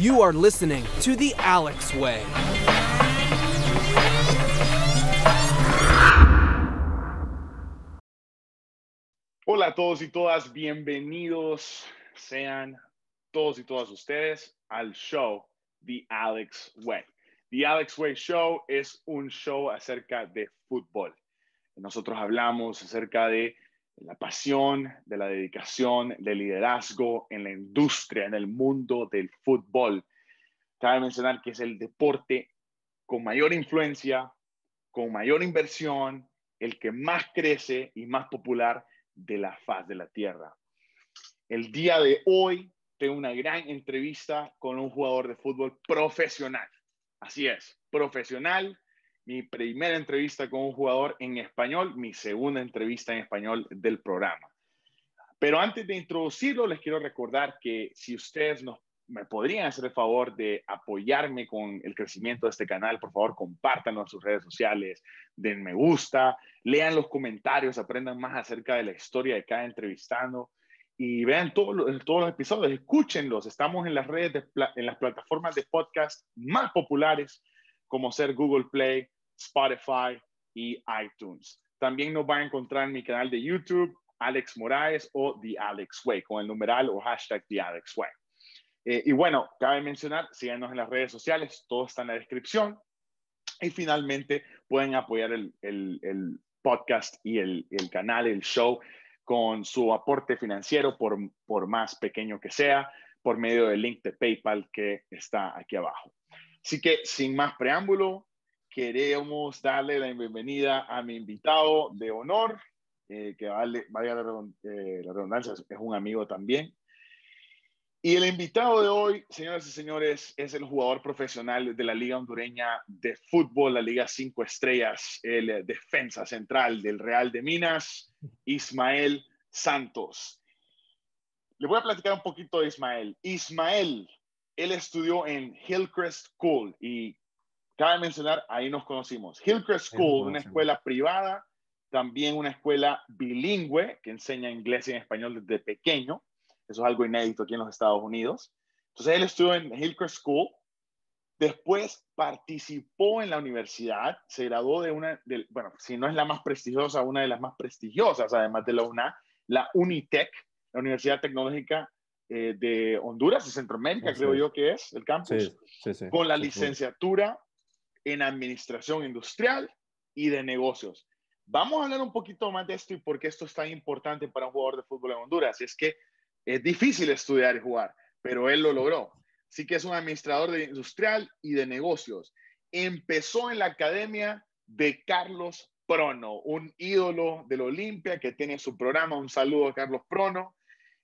You are listening to The Alex Way. Hola a todos y todas, bienvenidos sean todos y todas ustedes al show The Alex Way. The Alex Way Show es un show acerca de fútbol. Nosotros hablamos acerca de la pasión, de la dedicación, del liderazgo en la industria, en el mundo del fútbol. Cabe mencionar que es el deporte con mayor influencia, con mayor inversión, el que más crece y más popular de la faz de la tierra. El día de hoy tengo una gran entrevista con un jugador de fútbol profesional. Así es, profesional mi primera entrevista con un jugador en español, mi segunda entrevista en español del programa. Pero antes de introducirlo, les quiero recordar que si ustedes nos, me podrían hacer el favor de apoyarme con el crecimiento de este canal, por favor, compártanlo en sus redes sociales, den me gusta, lean los comentarios, aprendan más acerca de la historia de cada entrevistado y vean todos los episodios, escúchenlos. Estamos en las redes, en las plataformas de podcast más populares como ser Google Play, Spotify y iTunes. También nos va a encontrar en mi canal de YouTube, Alex Moraes o The Alex Way, con el numeral o hashtag The Alex Way. Eh, y bueno, cabe mencionar, síganos en las redes sociales, todo está en la descripción. Y finalmente pueden apoyar el, podcast y el, canal, el show, con su aporte financiero, por, por más pequeño que sea, por medio del link de PayPal que está aquí abajo. Así que sin más preámbulo, queremos darle la bienvenida a mi invitado de honor, eh, que vale, vaya la, eh, la, redundancia, es un amigo también. Y el invitado de hoy, señoras y señores, es el jugador profesional de la Liga Hondureña de Fútbol, la Liga 5 Estrellas, el eh, defensa central del Real de Minas, Ismael Santos. Le voy a platicar un poquito de Ismael. Ismael, él estudió en Hillcrest School y cabe mencionar, ahí nos conocimos. Hillcrest School, una escuela privada, también una escuela bilingüe que enseña inglés y en español desde pequeño. Eso es algo inédito aquí en los Estados Unidos. Entonces él estuvo en Hillcrest School, después participó en la universidad, se graduó de una, bueno, si no es la más prestigiosa, una de las más prestigiosas, además de la UNA, la Unitec, la Universidad Tecnológica eh, de Honduras y Centroamérica, creo yo que es el campus, con la licenciatura en administración industrial y de negocios. Vamos a hablar un poquito más de esto y por qué esto es tan importante para un jugador de fútbol en Honduras. es que es difícil estudiar y jugar, pero él lo logró. Así que es un administrador de industrial y de negocios. Empezó en la academia de Carlos Prono, un ídolo del Olimpia que tiene su programa. Un saludo a Carlos Prono.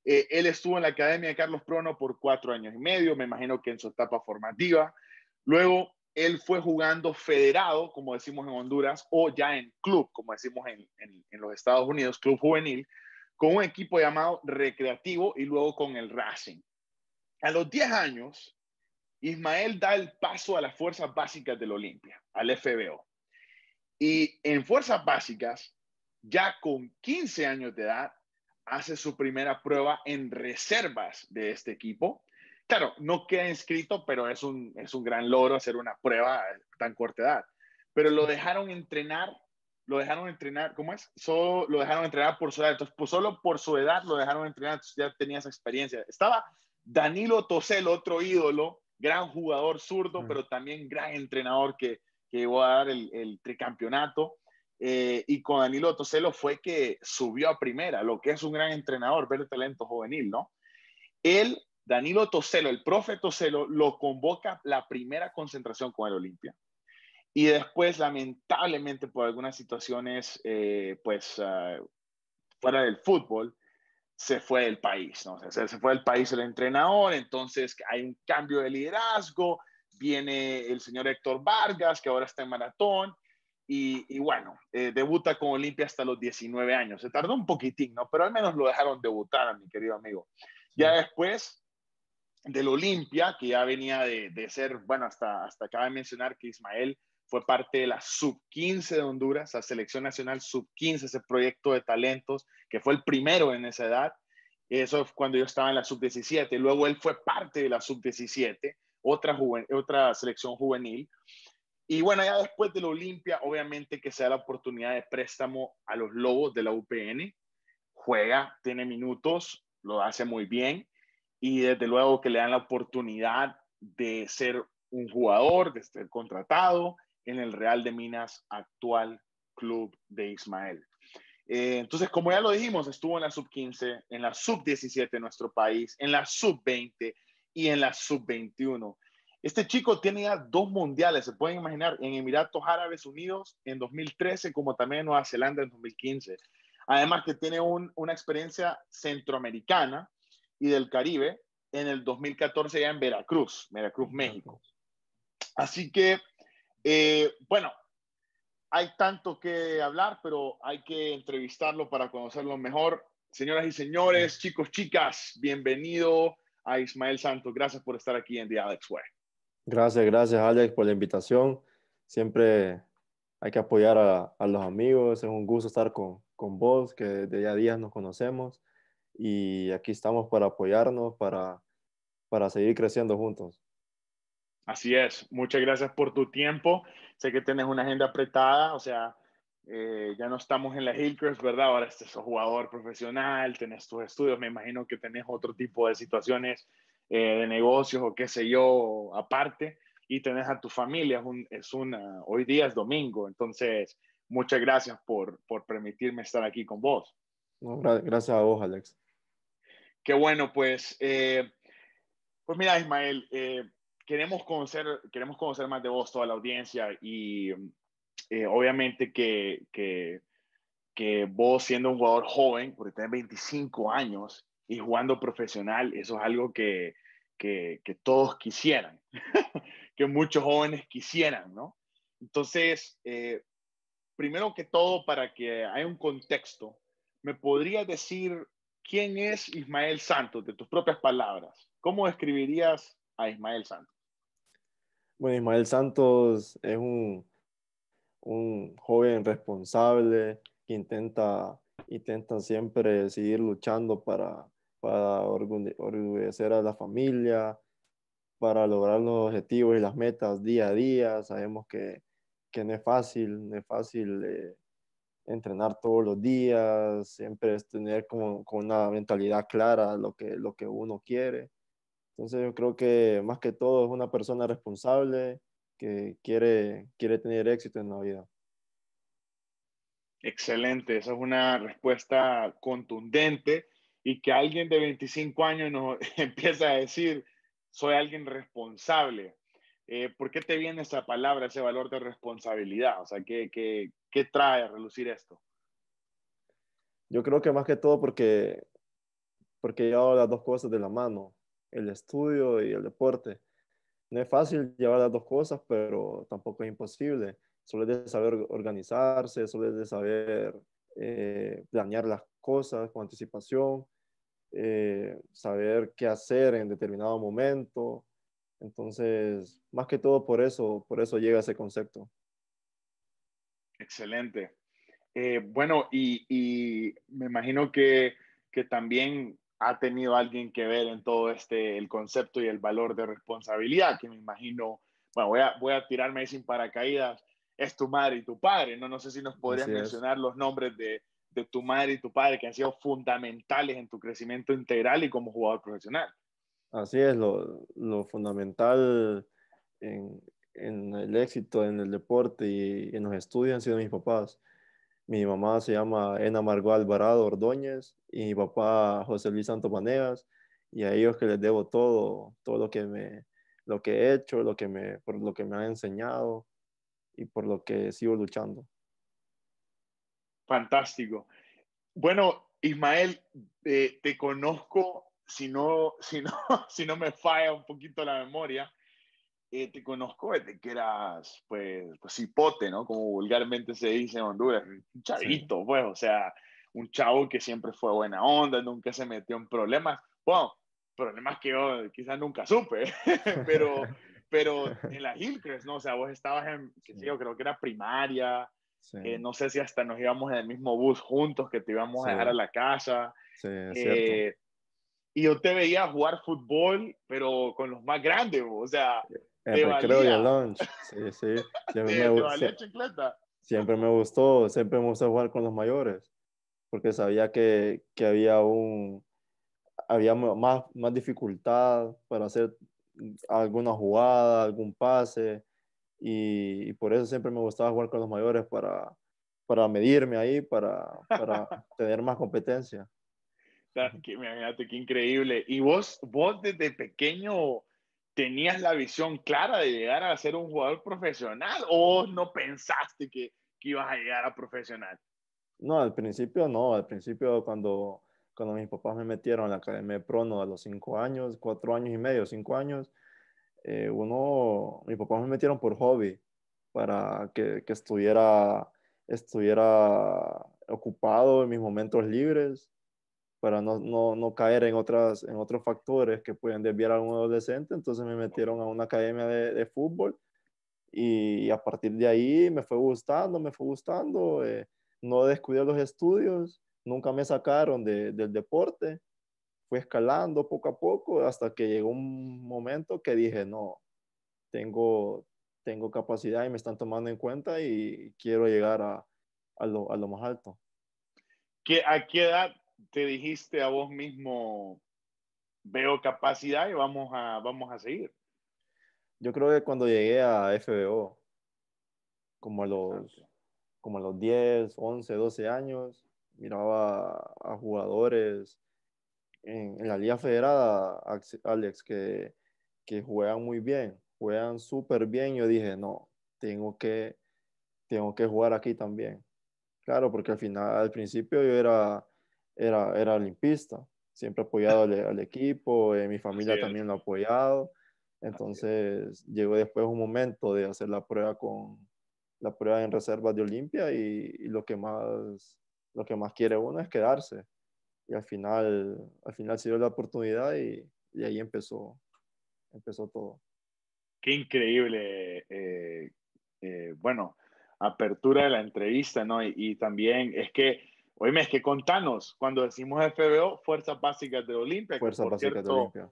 Eh, él estuvo en la academia de Carlos Prono por cuatro años y medio, me imagino que en su etapa formativa. Luego él fue jugando federado, como decimos en Honduras, o ya en club, como decimos en, en, los Estados Unidos, club juvenil, con un equipo llamado Recreativo y luego con el Racing. A los 10 años, Ismael da el paso a las fuerzas básicas del Olimpia, al FBO. Y en fuerzas básicas, ya con 15 años de edad, hace su primera prueba en reservas de este equipo claro, no queda inscrito, pero es un, es un gran logro hacer una prueba tan corta edad. Pero lo dejaron entrenar, lo dejaron entrenar, ¿cómo es? Solo lo dejaron entrenar por su edad. Entonces, pues solo por su edad lo dejaron entrenar, entonces ya tenía esa experiencia. Estaba Danilo Tosel, otro ídolo, gran jugador zurdo, pero también gran entrenador que, que llegó a dar el, tricampeonato. Eh, y con Danilo Toselo fue que subió a primera, lo que es un gran entrenador, ver talento juvenil, ¿no? Él Danilo Toselo, el profe Toselo, lo convoca la primera concentración con el Olimpia. Y después, lamentablemente, por algunas situaciones, eh, pues, ah, fuera del fútbol, se fue del país, ¿no? se fue del país el entrenador, entonces hay un cambio de liderazgo, viene el señor Héctor Vargas, que ahora está en maratón, y, bueno, eh, debuta con Olimpia hasta los 19 años. Se tardó un poquitín, ¿no? Pero al menos lo dejaron debutar, a mi querido amigo. Ya después del Olimpia, que ya venía de, ser, bueno, hasta, hasta de mencionar que Ismael fue parte de la sub-15 de Honduras, la selección nacional sub-15, ese proyecto de talentos, que fue el primero en esa edad. Eso fue cuando yo estaba en la sub-17. Luego él fue parte de la sub-17, otra, otra selección juvenil. Y bueno, ya después del Olimpia, obviamente que se da la oportunidad de préstamo a los Lobos de la UPN. Juega, tiene minutos, lo hace muy bien y desde luego que le dan la oportunidad de ser un jugador, de ser contratado en el Real de Minas actual club de Ismael. Eh, entonces, como ya lo dijimos, estuvo en la sub-15, en la sub-17 en nuestro país, en la sub-20 y en la sub-21. Este chico tiene ya dos mundiales, se pueden imaginar, en Emiratos Árabes Unidos en 2013, como también en Nueva Zelanda en 2015. Además que tiene una experiencia centroamericana, y del Caribe en el 2014 ya en Veracruz, Veracruz, México. Así que, eh, bueno, hay tanto que hablar, pero hay que entrevistarlo para conocerlo mejor. Señoras y señores, chicos, chicas, bienvenido a Ismael Santos. Gracias por estar aquí en The Alex Way. Gracias, gracias Alex por la invitación. Siempre hay que apoyar a, los amigos. Es un gusto estar con, con vos, que de día a día nos conocemos y aquí estamos para apoyarnos, para, para seguir creciendo juntos. Así es, muchas gracias por tu tiempo. Sé que tienes una agenda apretada, o sea, eh, ya no estamos en la Hillcrest, ¿verdad? Ahora estás jugador profesional, tenés tus estudios, me imagino que tenés otro tipo de situaciones eh, de negocios o qué sé yo, aparte, y tenés a tu familia, es, un, hoy día es domingo, entonces muchas gracias por, permitirme estar aquí con vos. gracias a vos, Alex. Qué bueno, pues, eh, pues mira, Ismael, eh, queremos, conocer, queremos conocer más de vos, toda la audiencia, y eh, obviamente que, vos siendo un jugador joven, porque tenés 25 años y jugando profesional, eso es algo que, que, todos quisieran, que muchos jóvenes quisieran, ¿no? Entonces, primero que todo, para que haya un contexto, ¿me podrías decir ¿Quién es Ismael Santos, de tus propias palabras? ¿Cómo describirías a Ismael Santos? Bueno, Ismael Santos es un, un joven responsable que intenta, intenta siempre seguir luchando para, para orgullecer a la familia, para lograr los objetivos y las metas día a día. Sabemos que, que no es fácil, no es fácil eh, entrenar todos los días, siempre tener como, una mentalidad clara lo que, lo que uno quiere. Entonces yo creo que más que todo es una persona responsable que quiere, quiere tener éxito en la vida. Excelente, esa es una respuesta contundente y que alguien de 25 años nos empieza a decir, soy alguien responsable. Eh, ¿por qué te viene esa palabra, ese valor de responsabilidad? O sea, ¿qué, qué, qué trae a relucir esto? Yo creo que más que todo porque, porque llevado las dos cosas de la mano, el estudio y el deporte. No es fácil llevar las dos cosas, pero tampoco es imposible. Solo es de saber organizarse, solo es de saber eh, planear las cosas con anticipación, eh, saber qué hacer en determinado momento, entonces, más que todo por eso, por eso llega ese concepto. Excelente. Eh, bueno, y, me imagino que, también ha tenido alguien que ver en todo este, el concepto y el valor de responsabilidad, que me imagino, bueno, voy a, voy a tirarme sin paracaídas, es tu madre y tu padre, ¿no? No sé si nos podrías mencionar los nombres de tu madre y tu padre que han sido fundamentales en tu crecimiento integral y como jugador profesional. Así es, lo, fundamental en, el éxito en el deporte y en los estudios han sido mis papás. Mi mamá se llama Ena Margo Alvarado Ordóñez y mi papá José Luis Santos Manegas y a ellos que les debo todo, todo lo que me lo que he hecho, lo que me, por lo que me han enseñado y por lo que sigo luchando. Fantástico. Bueno, Ismael, eh, te conozco si no, si no, si no me falla un poquito la memoria, eh, te conozco desde que eras, pues, pues hipote, ¿no? Como vulgarmente se dice en Honduras, un chavito, pues, o sea, un chavo que siempre fue buena onda, nunca se metió en problemas. Bueno, problemas que yo quizás nunca supe, pero, pero en la Hillcrest, ¿no? O sea, vos estabas en, yo, creo que era primaria, eh, no sé si hasta nos íbamos en el mismo bus juntos que te íbamos a dejar a la casa. Sí, cierto eh, y yo te veía jugar fútbol, pero con los más grandes, o sea, te recreo y el lunch. Sí, sí. Siempre, me, me gustó, siempre me gustó jugar con los mayores, porque sabía que, que había un había más, más dificultad para hacer alguna jugada, algún pase, y, y, por eso siempre me gustaba jugar con los mayores para, para medirme ahí, para, para tener más competencia que, qué increíble. ¿Y vos, vos desde pequeño tenías la visión clara de llegar a ser un jugador profesional o no pensaste que, que ibas a llegar a profesional? No, al principio no. Al principio cuando, cuando mis papás me metieron a la Academia de Prono a los cinco años, cuatro años y medio, cinco años, eh, uno, mis papás me metieron por hobby para que, que estuviera, estuviera ocupado en mis momentos libres para no, no, no, caer en, otras, en otros factores que pueden desviar a un adolescente. Entonces me metieron a una academia de, de fútbol y, a partir de ahí me fue gustando, me fue gustando. Eh, no descuidé los estudios, nunca me sacaron del deporte. Fue escalando poco a poco hasta que llegó un momento que dije, no, tengo, tengo capacidad y me están tomando en cuenta y quiero llegar a, a, lo, a lo más alto. ¿Qué, ¿A qué edad te dijiste a vos mismo, veo capacidad y vamos a, vamos a seguir? Yo creo que cuando llegué a FBO, como a los, como los 10, 11, 12 años, miraba a jugadores en, la Liga Federada, Alex, que, que juegan muy bien, juegan súper bien. Yo dije, no, tengo que, tengo que jugar aquí también. Claro, porque al final, al principio yo era era, era olimpista. Siempre apoyado al, equipo, eh, mi familia también lo ha apoyado. Entonces llegó después un momento de hacer la prueba con la prueba en reservas de Olimpia y, lo que más lo que más quiere uno es quedarse y al final al final se dio la oportunidad y, y ahí empezó empezó todo qué increíble eh, eh, bueno apertura de la entrevista no y también es que Oye, es que contanos, cuando decimos FBO, Fuerzas Básicas de Olimpia, Fuerzas Básicas de Olimpia.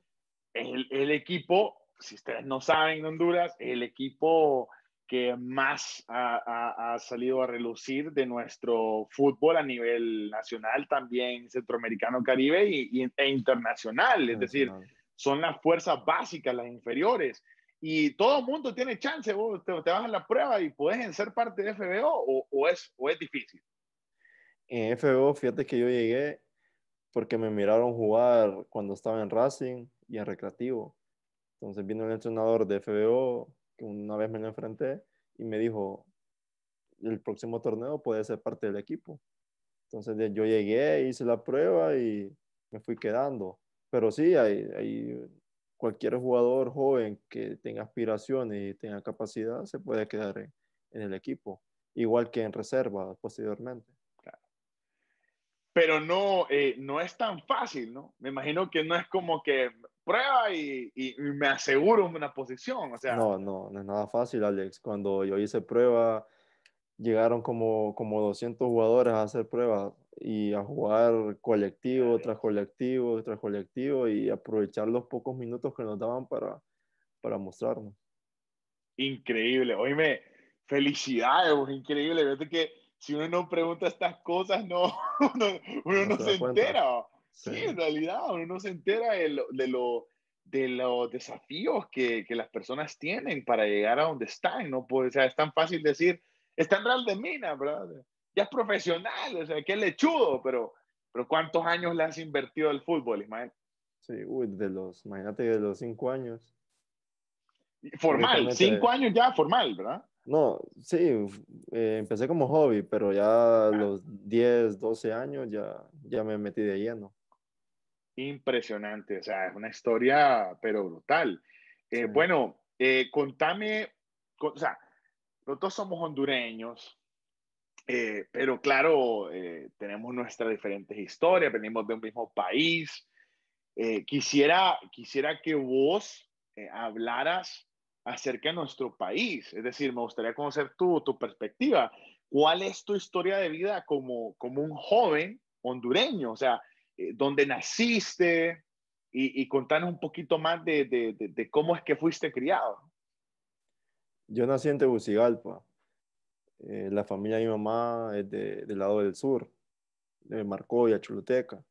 El, el, equipo, si ustedes no saben, Honduras, el equipo que más ha, salido a relucir de nuestro fútbol a nivel nacional, también centroamericano, caribe y, e internacional. Es decir, son las fuerzas básicas, las inferiores. Y todo el mundo tiene chance, vos te, vas a la prueba y puedes ser parte de FBO o, es, o es difícil en FBO, fíjate que yo llegué porque me miraron jugar cuando estaba en Racing y en Recreativo. Entonces vino el entrenador de FBO, que una vez me lo enfrenté, y me dijo, el próximo torneo puede ser parte del equipo. Entonces yo llegué, hice la prueba y me fui quedando. Pero sí, hay, hay cualquier jugador joven que tenga aspiraciones y tenga capacidad, se puede quedar en el equipo, igual que en reserva posteriormente pero no, eh, no es tan fácil, ¿no? Me imagino que no es como que prueba y, me aseguro una posición, o sea. No, no, no es nada fácil, Alex. Cuando yo hice prueba, llegaron como, como 200 jugadores a hacer pruebas y a jugar colectivo tras colectivo tras colectivo y aprovechar los pocos minutos que nos daban para, para mostrarnos. Increíble, oíme, felicidades, pues, increíble, fíjate que si uno no pregunta estas cosas, no, uno, no, se, entera. Sí. en realidad, uno no se entera de, lo, de, los desafíos que, que, las personas tienen para llegar a donde están. No puede, o sea, es tan fácil decir, está en real de mina, ¿verdad? Ya es profesional, o sea, qué lechudo, pero, pero ¿cuántos años le has invertido al fútbol, Ismael? Sí, de los, imagínate, de los cinco años. Formal, cinco años ya formal, ¿verdad? No, sí, eh, empecé como hobby, pero ya a los 10, 12 años ya, ya me metí de lleno. Impresionante, o sea, es una historia, pero brutal. Eh, bueno, eh, contame, o sea, nosotros somos hondureños, pero claro, tenemos nuestras diferentes historias, venimos de un mismo país. quisiera, quisiera que vos hablaras acerca de nuestro país. Es decir, me gustaría conocer tu, tu perspectiva. ¿Cuál es tu historia de vida como, como un joven hondureño? O sea, eh, ¿dónde naciste? Y, y, contanos un poquito más de, de, cómo es que fuiste criado. Yo nací en Tegucigalpa. Eh, la familia de mi mamá es del lado del sur, de Marcovia, chuluteca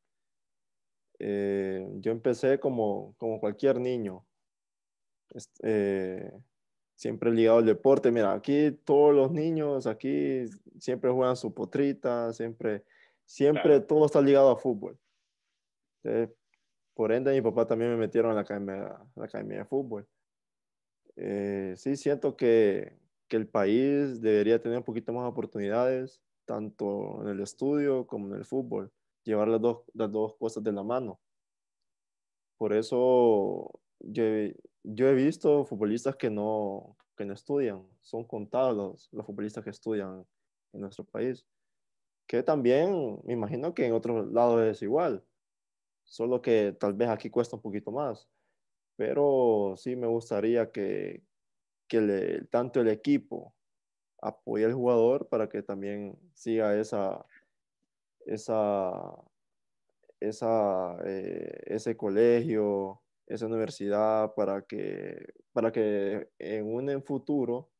eh, yo empecé como, como cualquier niño, eh, siempre ligado al deporte. Mira, aquí todos los niños, aquí siempre juegan su potrita, siempre, siempre todo está ligado al fútbol. por ende, mi papá también me metieron a la academia, de fútbol. Eh, sí, siento que, el país debería tener un poquito más oportunidades, tanto en el estudio como en el fútbol, llevar las dos, las dos cosas de la mano. Por eso yo, yo he visto futbolistas que no, que no estudian, son contados los, futbolistas que estudian en nuestro país. Que también me imagino que en otros lados es igual, solo que tal vez aquí cuesta un poquito más. Pero sí me gustaría que, que tanto el equipo apoye al jugador para que también siga esa, esa, esa, eh, ese colegio, esa universidad para que, para que en un en futuro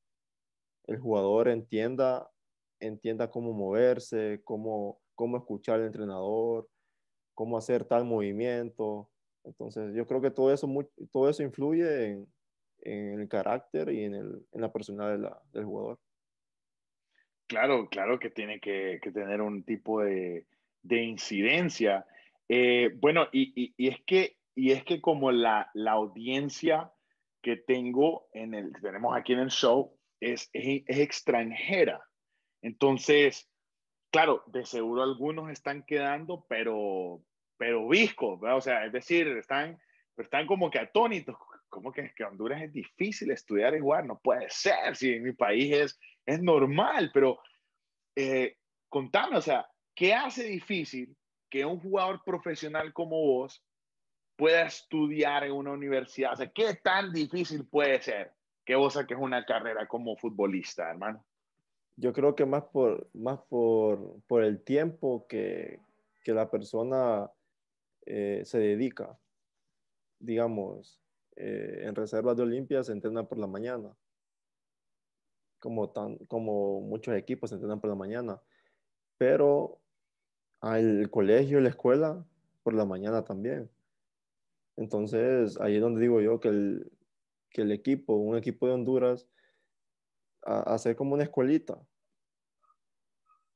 el jugador entienda, entienda cómo moverse, cómo, cómo escuchar al entrenador, cómo hacer tal movimiento. Entonces, yo creo que todo eso, todo eso influye en, el carácter y en, la personalidad del jugador. Claro, claro que tiene que, tener un tipo de, incidencia. Eh, bueno, y, es que y es que como la, la audiencia que tengo en el, tenemos aquí en el show es, es, extranjera, entonces, claro, de seguro algunos están quedando, pero, pero viscos, o sea, es decir, están, están como que atónitos, como que, que Honduras es difícil estudiar y jugar, no puede ser, si en mi país es, es normal, pero eh, contame, o sea, ¿qué hace difícil que un jugador profesional como vos pueda estudiar en una universidad. O sea, ¿qué tan difícil puede ser que vos saques una carrera como futbolista, hermano? Yo creo que más por, más por, por el tiempo que, que la persona eh, se dedica. Digamos, eh, en reservas de Olimpia se entrena por la mañana, como, tan, como muchos equipos se entrenan por la mañana, pero al colegio, la escuela, por la mañana también. Entonces, ahí es donde digo yo que el, equipo, un equipo de Honduras, hacer como una escuelita,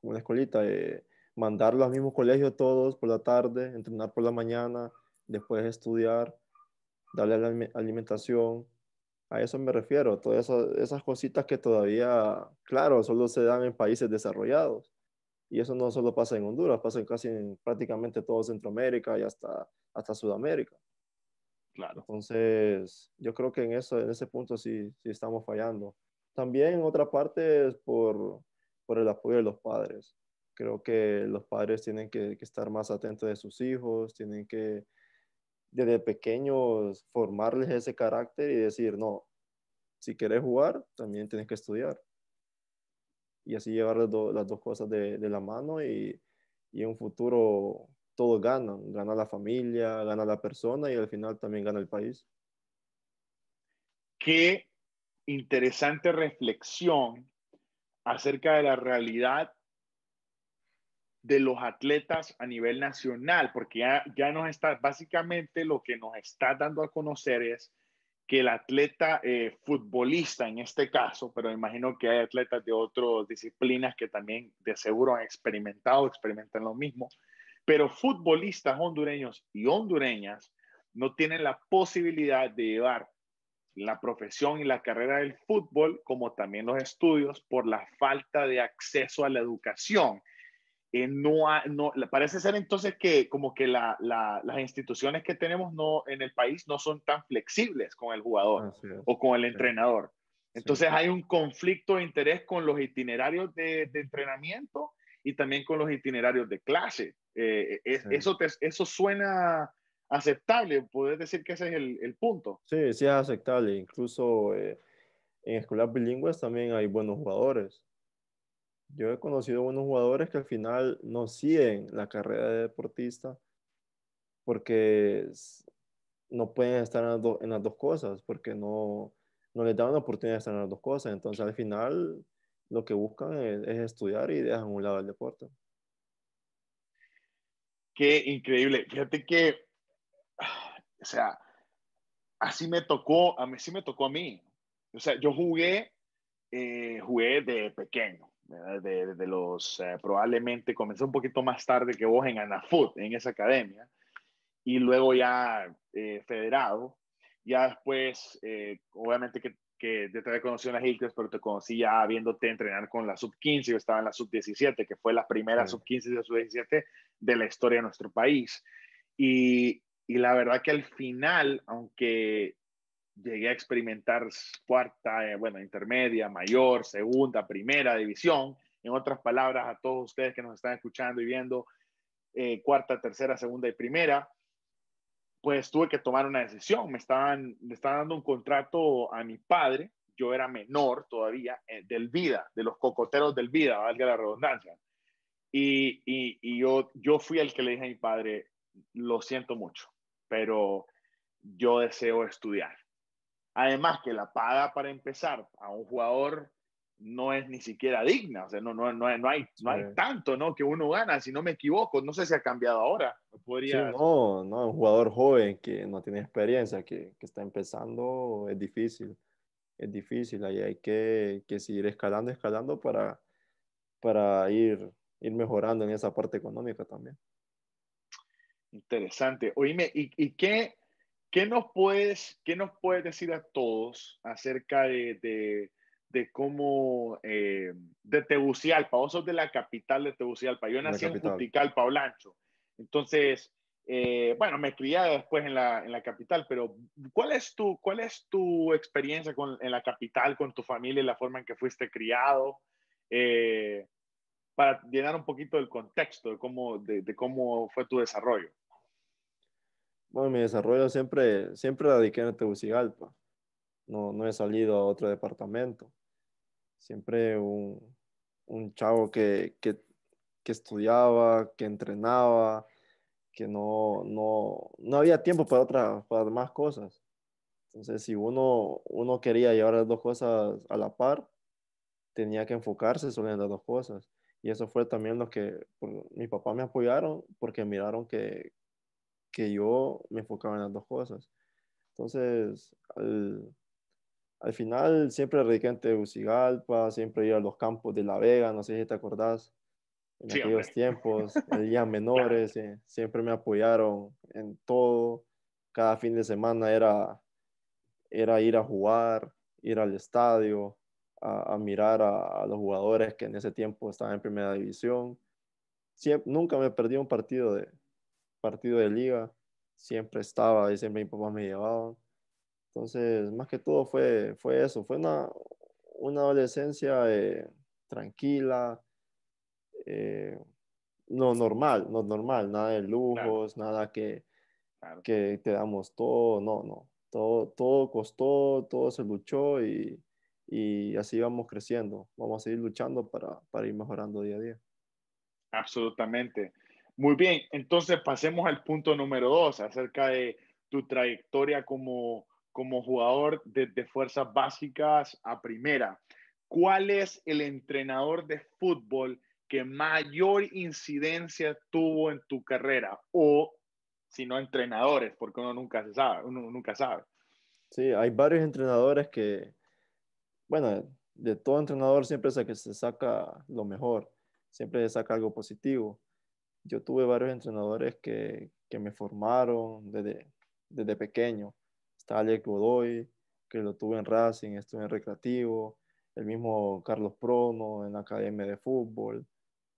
una escuelita, eh, mandarlo al mismo colegio todos por la tarde, entrenar por la mañana, después estudiar, darle la alimentación. A eso me refiero, todas esas, cositas que todavía, claro, solo se dan en países desarrollados. Y eso no solo pasa en Honduras, pasa en casi en prácticamente todo Centroamérica y hasta, hasta Sudamérica. Entonces, yo creo que en, eso, en ese punto sí, sí estamos fallando. También otra parte es por, por el apoyo de los padres. Creo que los padres tienen que, estar más atentos de sus hijos, tienen que desde pequeños formarles ese carácter y decir, no, si quieres jugar, también tienes que estudiar. Y así llevar las, dos cosas de, de la mano y, y, un futuro todos ganan, gana la familia, gana la persona y al final también gana el país. Qué interesante reflexión acerca de la realidad de los atletas a nivel nacional, porque ya, nos está, básicamente lo que nos está dando a conocer es que el atleta eh, futbolista en este caso, pero imagino que hay atletas de otras disciplinas que también de seguro han experimentado, experimentan lo mismo, pero futbolistas hondureños y hondureñas no tienen la posibilidad de llevar la profesión y la carrera del fútbol, como también los estudios, por la falta de acceso a la educación. Eh, no, parece ser entonces que como que las instituciones que tenemos no, en el país no son tan flexibles con el jugador o con el entrenador. Entonces hay un conflicto de interés con los itinerarios de, de entrenamiento y también con los itinerarios de clase. Eh, eso, eso suena aceptable, puedes decir que ese es el, punto. Sí, sí es aceptable. Incluso eh, en escuelas bilingües también hay buenos jugadores. Yo he conocido buenos jugadores que al final no siguen la carrera de deportista porque no pueden estar en las, dos cosas, porque no, no les dan la oportunidad de estar en las dos cosas. Entonces al final lo que buscan es, estudiar y dejan a un lado el deporte. Qué increíble. Fíjate que, o sea, así me tocó, a mí sí me tocó a mí. O sea, yo jugué, eh, jugué de pequeño, de, los, eh, probablemente comenzó un poquito más tarde que vos en Anafut, en esa academia, y luego ya eh, federado, ya después, obviamente que que te había conocido en las Ilkes, pero te conocí ya viéndote entrenar con la sub-15, yo estaba en la sub-17, que fue la primera sub-15 y sub-17 de la historia de nuestro país. Y, la verdad que al final, aunque llegué a experimentar cuarta, eh, bueno, intermedia, mayor, segunda, primera división, en otras palabras, a todos ustedes que nos están escuchando y viendo, eh, cuarta, tercera, segunda y primera, pues tuve que tomar una decisión. Me estaban, me estaban dando un contrato a mi padre, yo era menor todavía, eh, del Vida, de los cocoteros del Vida, valga la redundancia. Y, yo, yo fui el que le dije a mi padre, lo siento mucho, pero yo deseo estudiar. Además que la paga para empezar a un jugador no es ni siquiera digna, o sea, no, no, no, hay, no hay tanto ¿no? que uno gana, si no me equivoco, no sé si ha cambiado ahora. Podría... no, no, un jugador joven que no tiene experiencia, que, que está empezando, es difícil, es difícil, ahí hay que, que seguir escalando, escalando para, para ir, ir mejorando en esa parte económica también. Interesante. Oíme, ¿y, y qué, qué, nos puedes, qué nos puedes decir a todos acerca de de cómo, eh, de Tegucigalpa, vos sos de la capital de Tegucigalpa, yo nací en Juticalpa, Blancho, entonces, eh, bueno, me crié después en la, en la, capital, pero ¿cuál es tu, cuál es tu experiencia con, en la capital, con tu familia y la forma en que fuiste criado? Eh, para llenar un poquito el contexto de cómo, de, cómo fue tu desarrollo. Bueno, mi desarrollo siempre, siempre radiqué en Tegucigalpa. No, no he salido a otro departamento siempre un, chavo que, que, que, estudiaba, que entrenaba, que no, no, no había tiempo para otras, más cosas. Entonces, si uno, uno quería llevar las dos cosas a la par, tenía que enfocarse solo en las dos cosas. Y eso fue también lo que mi papá me apoyaron porque miraron que, que yo me enfocaba en las dos cosas. Entonces, al, al final siempre regente de Tegucigalpa, siempre ir a los campos de La Vega, no sé si te acordás, en aquellos tiempos, en días menores, eh, siempre me apoyaron en todo, cada fin de semana era, era ir a jugar, ir al estadio, a, mirar a, los jugadores que en ese tiempo estaban en primera división. nunca me perdí un partido de, partido de liga, siempre estaba, ahí, siempre mis papás me llevaban entonces, más que todo fue, fue eso, fue una, una adolescencia eh, tranquila, eh, no normal, no normal, nada de lujos, nada que, que te damos todo, no, no, todo, todo costó, todo se luchó y, y así vamos creciendo, vamos a seguir luchando para, para ir mejorando día a día. Absolutamente. Muy bien, entonces pasemos al punto número dos acerca de tu trayectoria como como jugador desde de fuerzas básicas a primera. ¿Cuál es el entrenador de fútbol que mayor incidencia tuvo en tu carrera? O si no entrenadores, porque uno nunca se sabe, uno nunca sabe. Sí, hay varios entrenadores que, bueno, de todo entrenador siempre es que se saca lo mejor, siempre se saca algo positivo. Yo tuve varios entrenadores que, me formaron desde, desde pequeño Está Alec Godoy, que lo tuve en Racing, estuve en Recreativo, el mismo Carlos Prono en la Academia de Fútbol.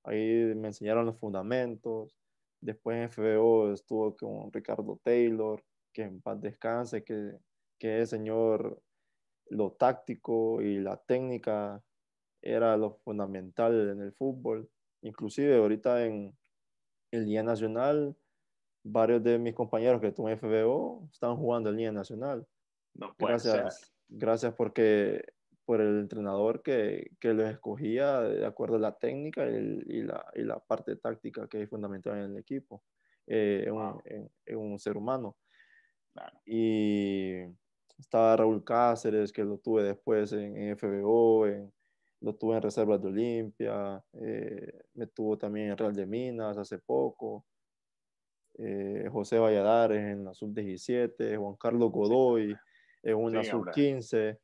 Ahí me enseñaron los fundamentos. Después en FBO estuvo con Ricardo Taylor, que en paz descanse, que, que señor lo táctico y la técnica era lo fundamental en el fútbol. Inclusive ahorita en el Día Nacional varios de mis compañeros que tuve en FBO están jugando en Liga Nacional. No gracias, gracias porque por el entrenador que, que, los escogía de acuerdo a la técnica y, la, parte táctica que es fundamental en el equipo, Es eh, un ser humano. Y estaba Raúl Cáceres, que lo tuve después en, en FBO, lo tuve en Reservas de Olimpia, eh, me tuvo también en Real de Minas hace poco. Eh, José Valladares en la sub-17, Juan Carlos Godoy en una sub-15,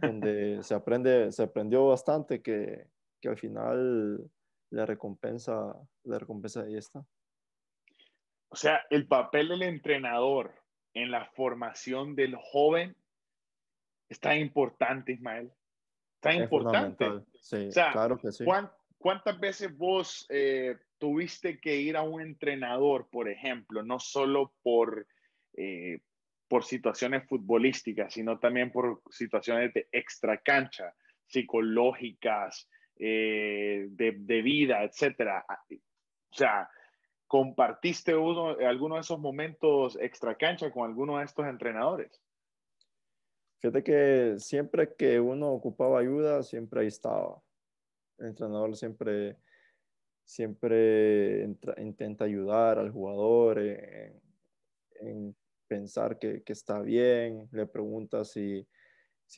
donde se, aprende, se aprendió bastante que, que al final la recompensa, la recompensa ahí está. O sea, el papel del entrenador en la formación del joven es tan importante, Ismael. Tan importante. Sí, claro que sí. ¿Cuántas veces vos eh, tuviste que ir a un entrenador, por ejemplo, no solo por, eh, por situaciones futbolísticas, sino también por situaciones de extra cancha, psicológicas, eh, de, vida, etcétera? Ah, o sea, ¿compartiste uno, alguno de esos momentos extra cancha con alguno de estos entrenadores? Fíjate que siempre que uno ocupaba ayuda, siempre ahí estaba el entrenador siempre, siempre intenta ayudar al jugador en, pensar que, está bien, le pregunta si,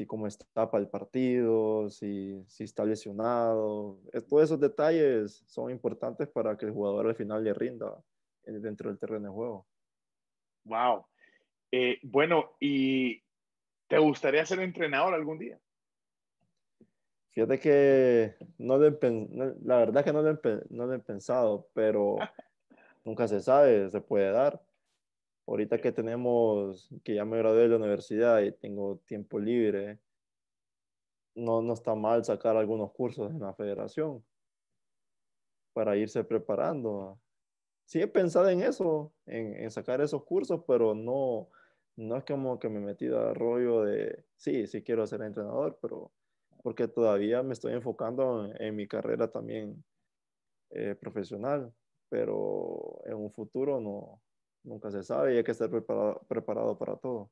cómo está para el partido, si, está lesionado. Eh, todos esos detalles son importantes para que el jugador al final le rinda eh, dentro del terreno de juego. Wow. Eh, bueno, ¿y te gustaría ser entrenador algún día? Fíjate que no, la verdad que no lo, he, pensado, pero nunca se sabe, se puede dar. Ahorita que tenemos, que ya me gradué de la universidad y tengo tiempo libre, no, no está mal sacar algunos cursos en la federación para irse preparando. Sí he pensado en eso, en, sacar esos cursos, pero no, no es como que me he metido al rollo de, sí, sí quiero ser entrenador, pero porque todavía me estoy enfocando en, mi carrera también eh, profesional, pero en un futuro no, nunca se sabe y hay que estar preparado, para todo.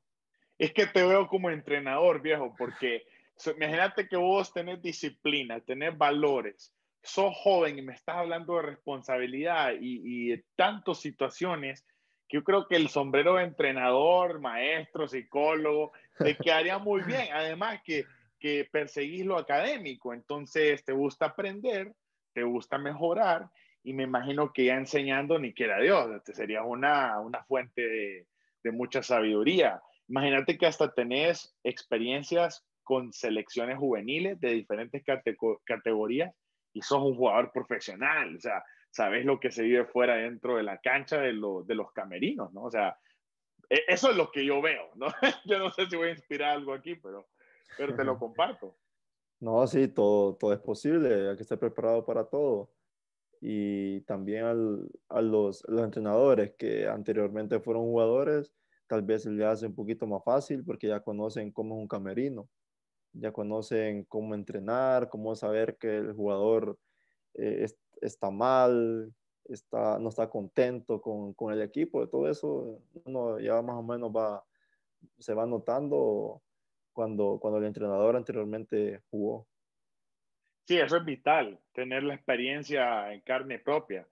Es que te veo como entrenador, viejo, porque imagínate que vos tenés disciplina, tenés valores, sos joven y me estás hablando de responsabilidad y, y tantas situaciones que yo creo que el sombrero de entrenador, maestro, psicólogo, te quedaría muy bien. Además que que perseguís lo académico, entonces te gusta aprender, te gusta mejorar y me imagino que ya enseñando ni quiera Dios, te sería una, fuente de, mucha sabiduría. Imagínate que hasta tenés experiencias con selecciones juveniles de diferentes categorías y sos un jugador profesional, o sea, sabes lo que se vive fuera dentro de la cancha de, de los camerinos, ¿no? O sea, e-, eso es lo que yo veo, ¿no? yo no sé si voy a inspirar algo aquí, pero pero te lo comparto. No, sí, todo, todo es posible, hay que estar preparado para todo. Y también al, a los, los entrenadores que anteriormente fueron jugadores, tal vez le hace un poquito más fácil porque ya conocen cómo es un camerino, ya conocen cómo entrenar, cómo saber que el jugador eh, está mal, está, no está contento con, con, el equipo, todo eso uno ya más o menos va, se va notando cuando, el entrenador anteriormente jugó. Sí, eso es vital, tener la experiencia en carne propia.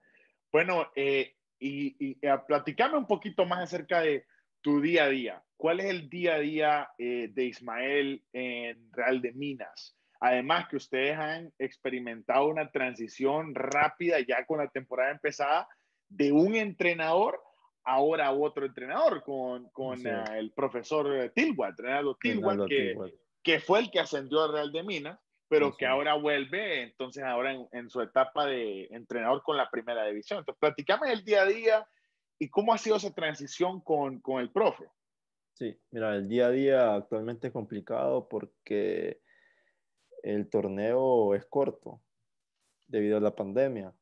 Bueno, eh, y, y, eh, platicarme un poquito más acerca de tu día a día. ¿Cuál es el día a día eh, de Ismael en Real de Minas? Además que ustedes han experimentado una transición rápida ya con la temporada empezada de un entrenador ahora otro entrenador, con, ah, el profesor Tilwa, entrenador Tilwa, que, que, fue el que ascendió al Real de Minas, pero que ahora vuelve, entonces ahora en, su etapa de entrenador con la primera división. Entonces, platicame el día a día y cómo ha sido esa transición con, con el profe. Sí, mira, el día a día actualmente es complicado porque el torneo es corto debido a la pandemia.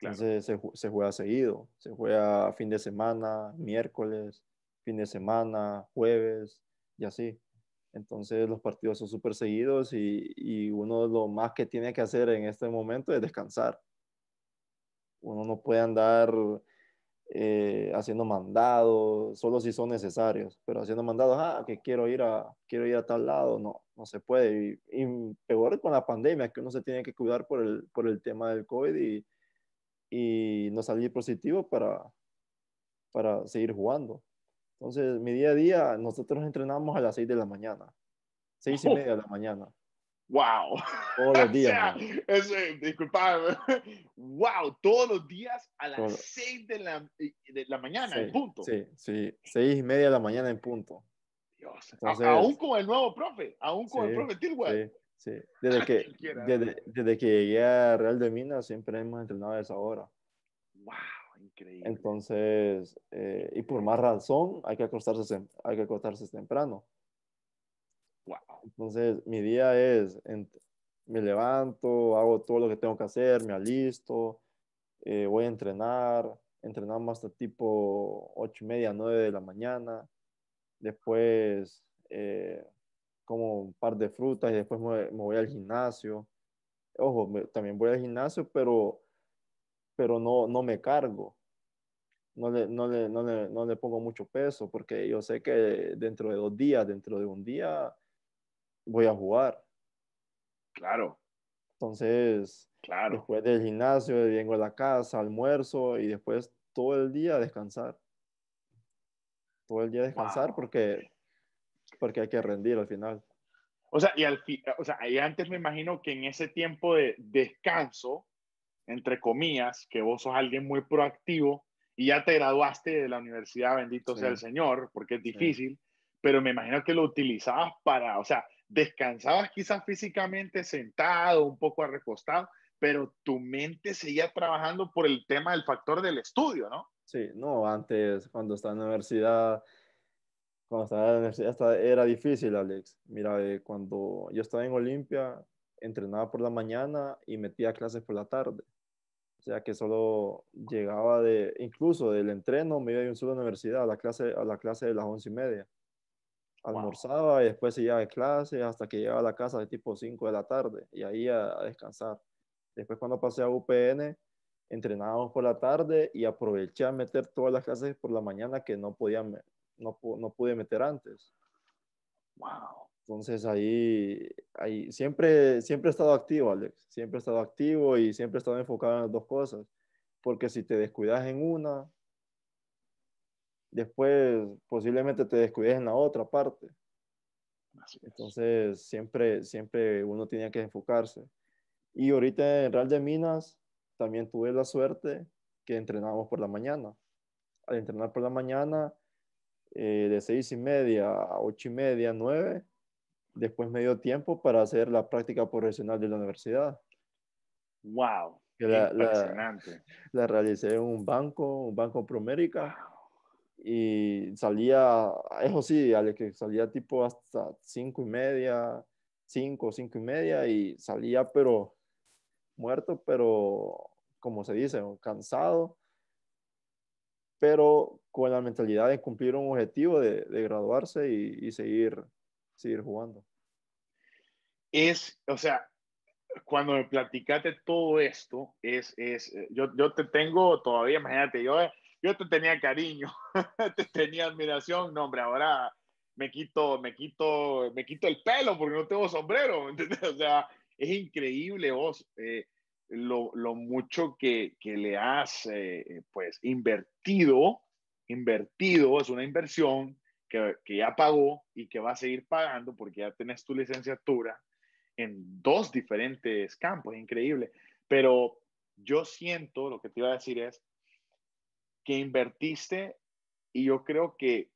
Entonces se, juega seguido, se juega fin de semana, miércoles, fin de semana, jueves y así. Entonces los partidos son súper seguidos y, uno de lo más que tiene que hacer en este momento es descansar. Uno no puede andar eh, haciendo mandados, solo si son necesarios, pero haciendo mandados, ah, que quiero ir a, quiero ir a tal lado, no, no se puede. Y, peor con la pandemia, que uno se tiene que cuidar por el, por el tema del COVID y, y no salir positivo para, para seguir jugando. Entonces, mi día a día, nosotros entrenamos a las 6 de la mañana, 6 y oh. media de la mañana. Wow. Todos los días. O es, Wow, todos los días a las 6 de la, de la mañana, en punto. Sí, sí, 6 y media de la mañana en punto. Dios. aún con el nuevo profe, aún con el profe Tilwell. Sí. Sí, desde que, desde, desde, que llegué a Real de Minas siempre hemos entrenado a esa hora. ¡Wow! Increíble. Entonces, eh, y por más razón, hay que acostarse, hay que acostarse temprano. ¡Wow! Entonces, mi día es, me levanto, hago todo lo que tengo que hacer, me alisto, eh, voy a entrenar, entrenamos hasta tipo 8 y media, 9 de la mañana. Después... Eh, como un par de frutas y después me, voy al gimnasio. Ojo, también voy al gimnasio, pero, pero no, no me cargo. No le, no, le, no, le, no le pongo mucho peso porque yo sé que dentro de dos días, dentro de un día, voy a jugar. Claro. Entonces, claro. después del gimnasio, vengo a la casa, almuerzo y después todo el día descansar. Todo el día descansar porque porque hay que rendir al final. O sea, y, al o sea, y antes me imagino que en ese tiempo de descanso, entre comillas, que vos sos alguien muy proactivo y ya te graduaste de la universidad, bendito sea el Señor, porque es difícil, pero me imagino que lo utilizabas para, o sea, descansabas quizás físicamente sentado, un poco recostado, pero tu mente seguía trabajando por el tema del factor del estudio, ¿no? Sí, no, antes cuando estaba en la universidad cuando estaba en la universidad era difícil, Alex. Mira, cuando yo estaba en Olimpia, entrenaba por la mañana y metía clases por la tarde. O sea que solo llegaba de, incluso del entreno, me iba de un solo universidad, a la clase, a la clase de las once y media. Almorzaba y después seguía de clase hasta que llegaba a la casa de tipo 5 de la tarde y ahí a, descansar. Después cuando pasé a UPN, entrenábamos por la tarde y aproveché a meter todas las clases por la mañana que no podía no, pude meter antes. Wow. Entonces ahí, ahí siempre, siempre he estado activo, Alex. Siempre he estado activo y siempre he estado enfocado en las dos cosas. Porque si te descuidas en una, después posiblemente te descuides en la otra parte. Entonces siempre, siempre uno tenía que enfocarse. Y ahorita en Real de Minas también tuve la suerte que entrenábamos por la mañana. Al entrenar por la mañana, eh, de seis y media a ocho y media, nueve. Después medio tiempo para hacer la práctica profesional de la universidad. ¡Wow! la, impresionante. La, realicé en un banco, un banco Promérica. Y salía, eso sí, que salía tipo hasta cinco y media, cinco, cinco y media, y salía, pero muerto, pero como se dice, cansado. Pero con la mentalidad de cumplir un objetivo, de, de graduarse y, seguir, seguir jugando. Es, o sea, cuando me platicaste todo esto, es, es eh, yo, yo te tengo todavía, imagínate, yo, yo te tenía cariño, te tenía admiración, no, hombre, ahora me quito, me quito, me quito el pelo porque no tengo sombrero, ¿entendés? O sea, es increíble vos eh, lo, lo, mucho que, que le has, eh, pues, invertido invertido, es una inversión que, ya pagó y que va a seguir pagando porque ya tenés tu licenciatura en dos diferentes campos, increíble. Pero yo siento, lo que te iba a decir es, que invertiste y yo creo que,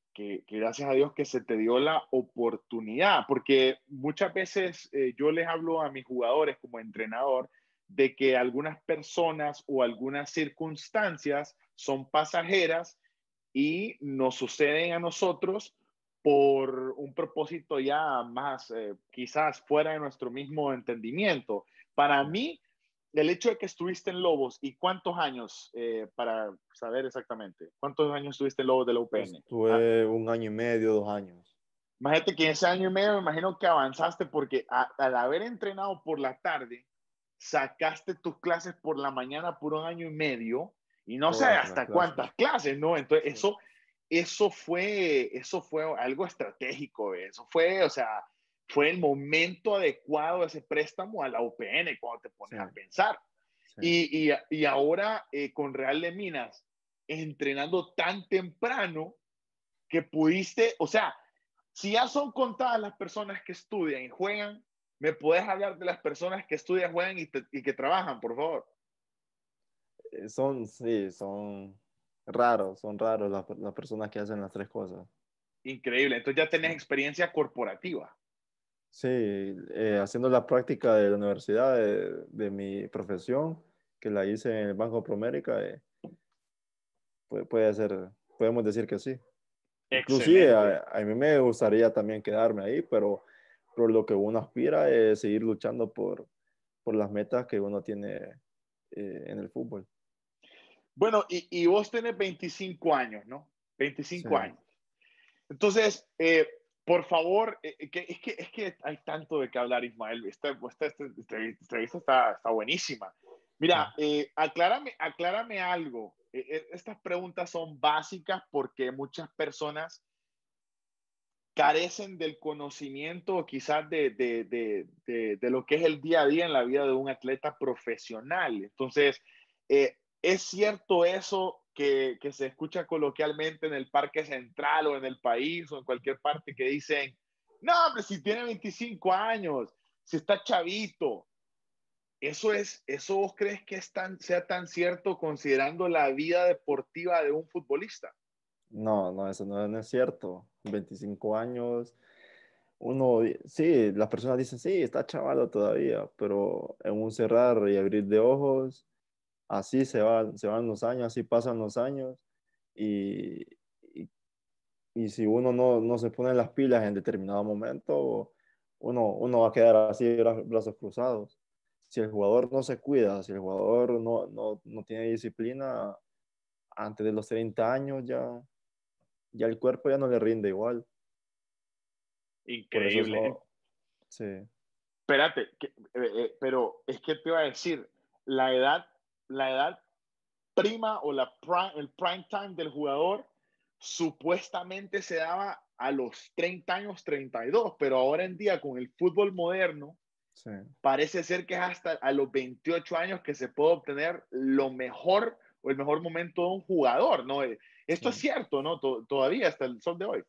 gracias a Dios que se te dio la oportunidad, porque muchas veces eh, yo les hablo a mis jugadores como entrenador de que algunas personas o algunas circunstancias son pasajeras y nos suceden a nosotros por un propósito ya más eh, quizás fuera de nuestro mismo entendimiento. Para mí, el hecho de que estuviste en Lobos y cuántos años, eh, para saber exactamente, cuántos años estuviste en Lobos de la UPN? Estuve un año y medio, dos años. Imagínate que ese año y medio me imagino que avanzaste porque al haber entrenado por la tarde, sacaste tus clases por la mañana por un año y medio y no sé hasta cuántas clases, ¿no? Entonces, eso, eso, fue, eso fue algo estratégico, eso fue, o sea, fue el momento adecuado de ese préstamo a la UPN cuando te pones a pensar. Y, y, ahora eh, con Real de Minas, entrenando tan temprano que pudiste, o sea, si ya son contadas las personas que estudian y juegan, ¿me puedes hablar de las personas que estudian, juegan y, y que trabajan, por favor? Eh, son, sí, son raros, son raros las, personas que hacen las tres cosas. Increíble, entonces ya tenés experiencia corporativa. Sí, eh, haciendo la práctica de la universidad de, de, mi profesión, que la hice en el Banco Promérica, eh, puede, ser, podemos decir que sí. Inclusive a, mí me gustaría también quedarme ahí, pero, pero lo que uno aspira es seguir luchando por, por las metas que uno tiene en el fútbol. Bueno, y, y vos tenés 25 años, ¿no? 25 años. Entonces, eh, por favor, eh, eh, es, que, hay tanto de qué hablar, Ismael. Esta, entrevista está, buenísima. Mira, aclárame, algo. estas preguntas son básicas porque muchas personas carecen del conocimiento quizás de, de, de, de, lo que es el día a día en la vida de un atleta profesional. Entonces, eh, ¿Es cierto eso que, se escucha coloquialmente en el Parque Central o en el país o en cualquier parte que dicen, no, hombre, si tiene 25 años, si está chavito? Eso es, ¿Eso vos crees que es tan, sea tan cierto considerando la vida deportiva de un futbolista? No, no, eso no, es cierto. 25 años, uno, sí, las personas dicen, sí, está chavalo todavía, pero en un cerrar y abrir de ojos, así se, van se van los años, así pasan los años y, y, si uno no, no, se pone las pilas en determinado momento, uno, uno va a quedar así brazos cruzados. Si el jugador no se cuida, si el jugador no, no, no tiene disciplina, antes de los 30 años ya, ya el cuerpo ya no le rinde igual. Increíble. sí. Espérate, eh, eh, pero es que te iba a decir, la edad la edad prima o la prime, el prime time del jugador supuestamente se daba a los 30 años, 32, pero ahora en día con el fútbol moderno, parece ser que es hasta a los 28 años que se puede obtener lo mejor o el mejor momento de un jugador, ¿no? Eh, esto es cierto, ¿no? todavía hasta el sol de hoy.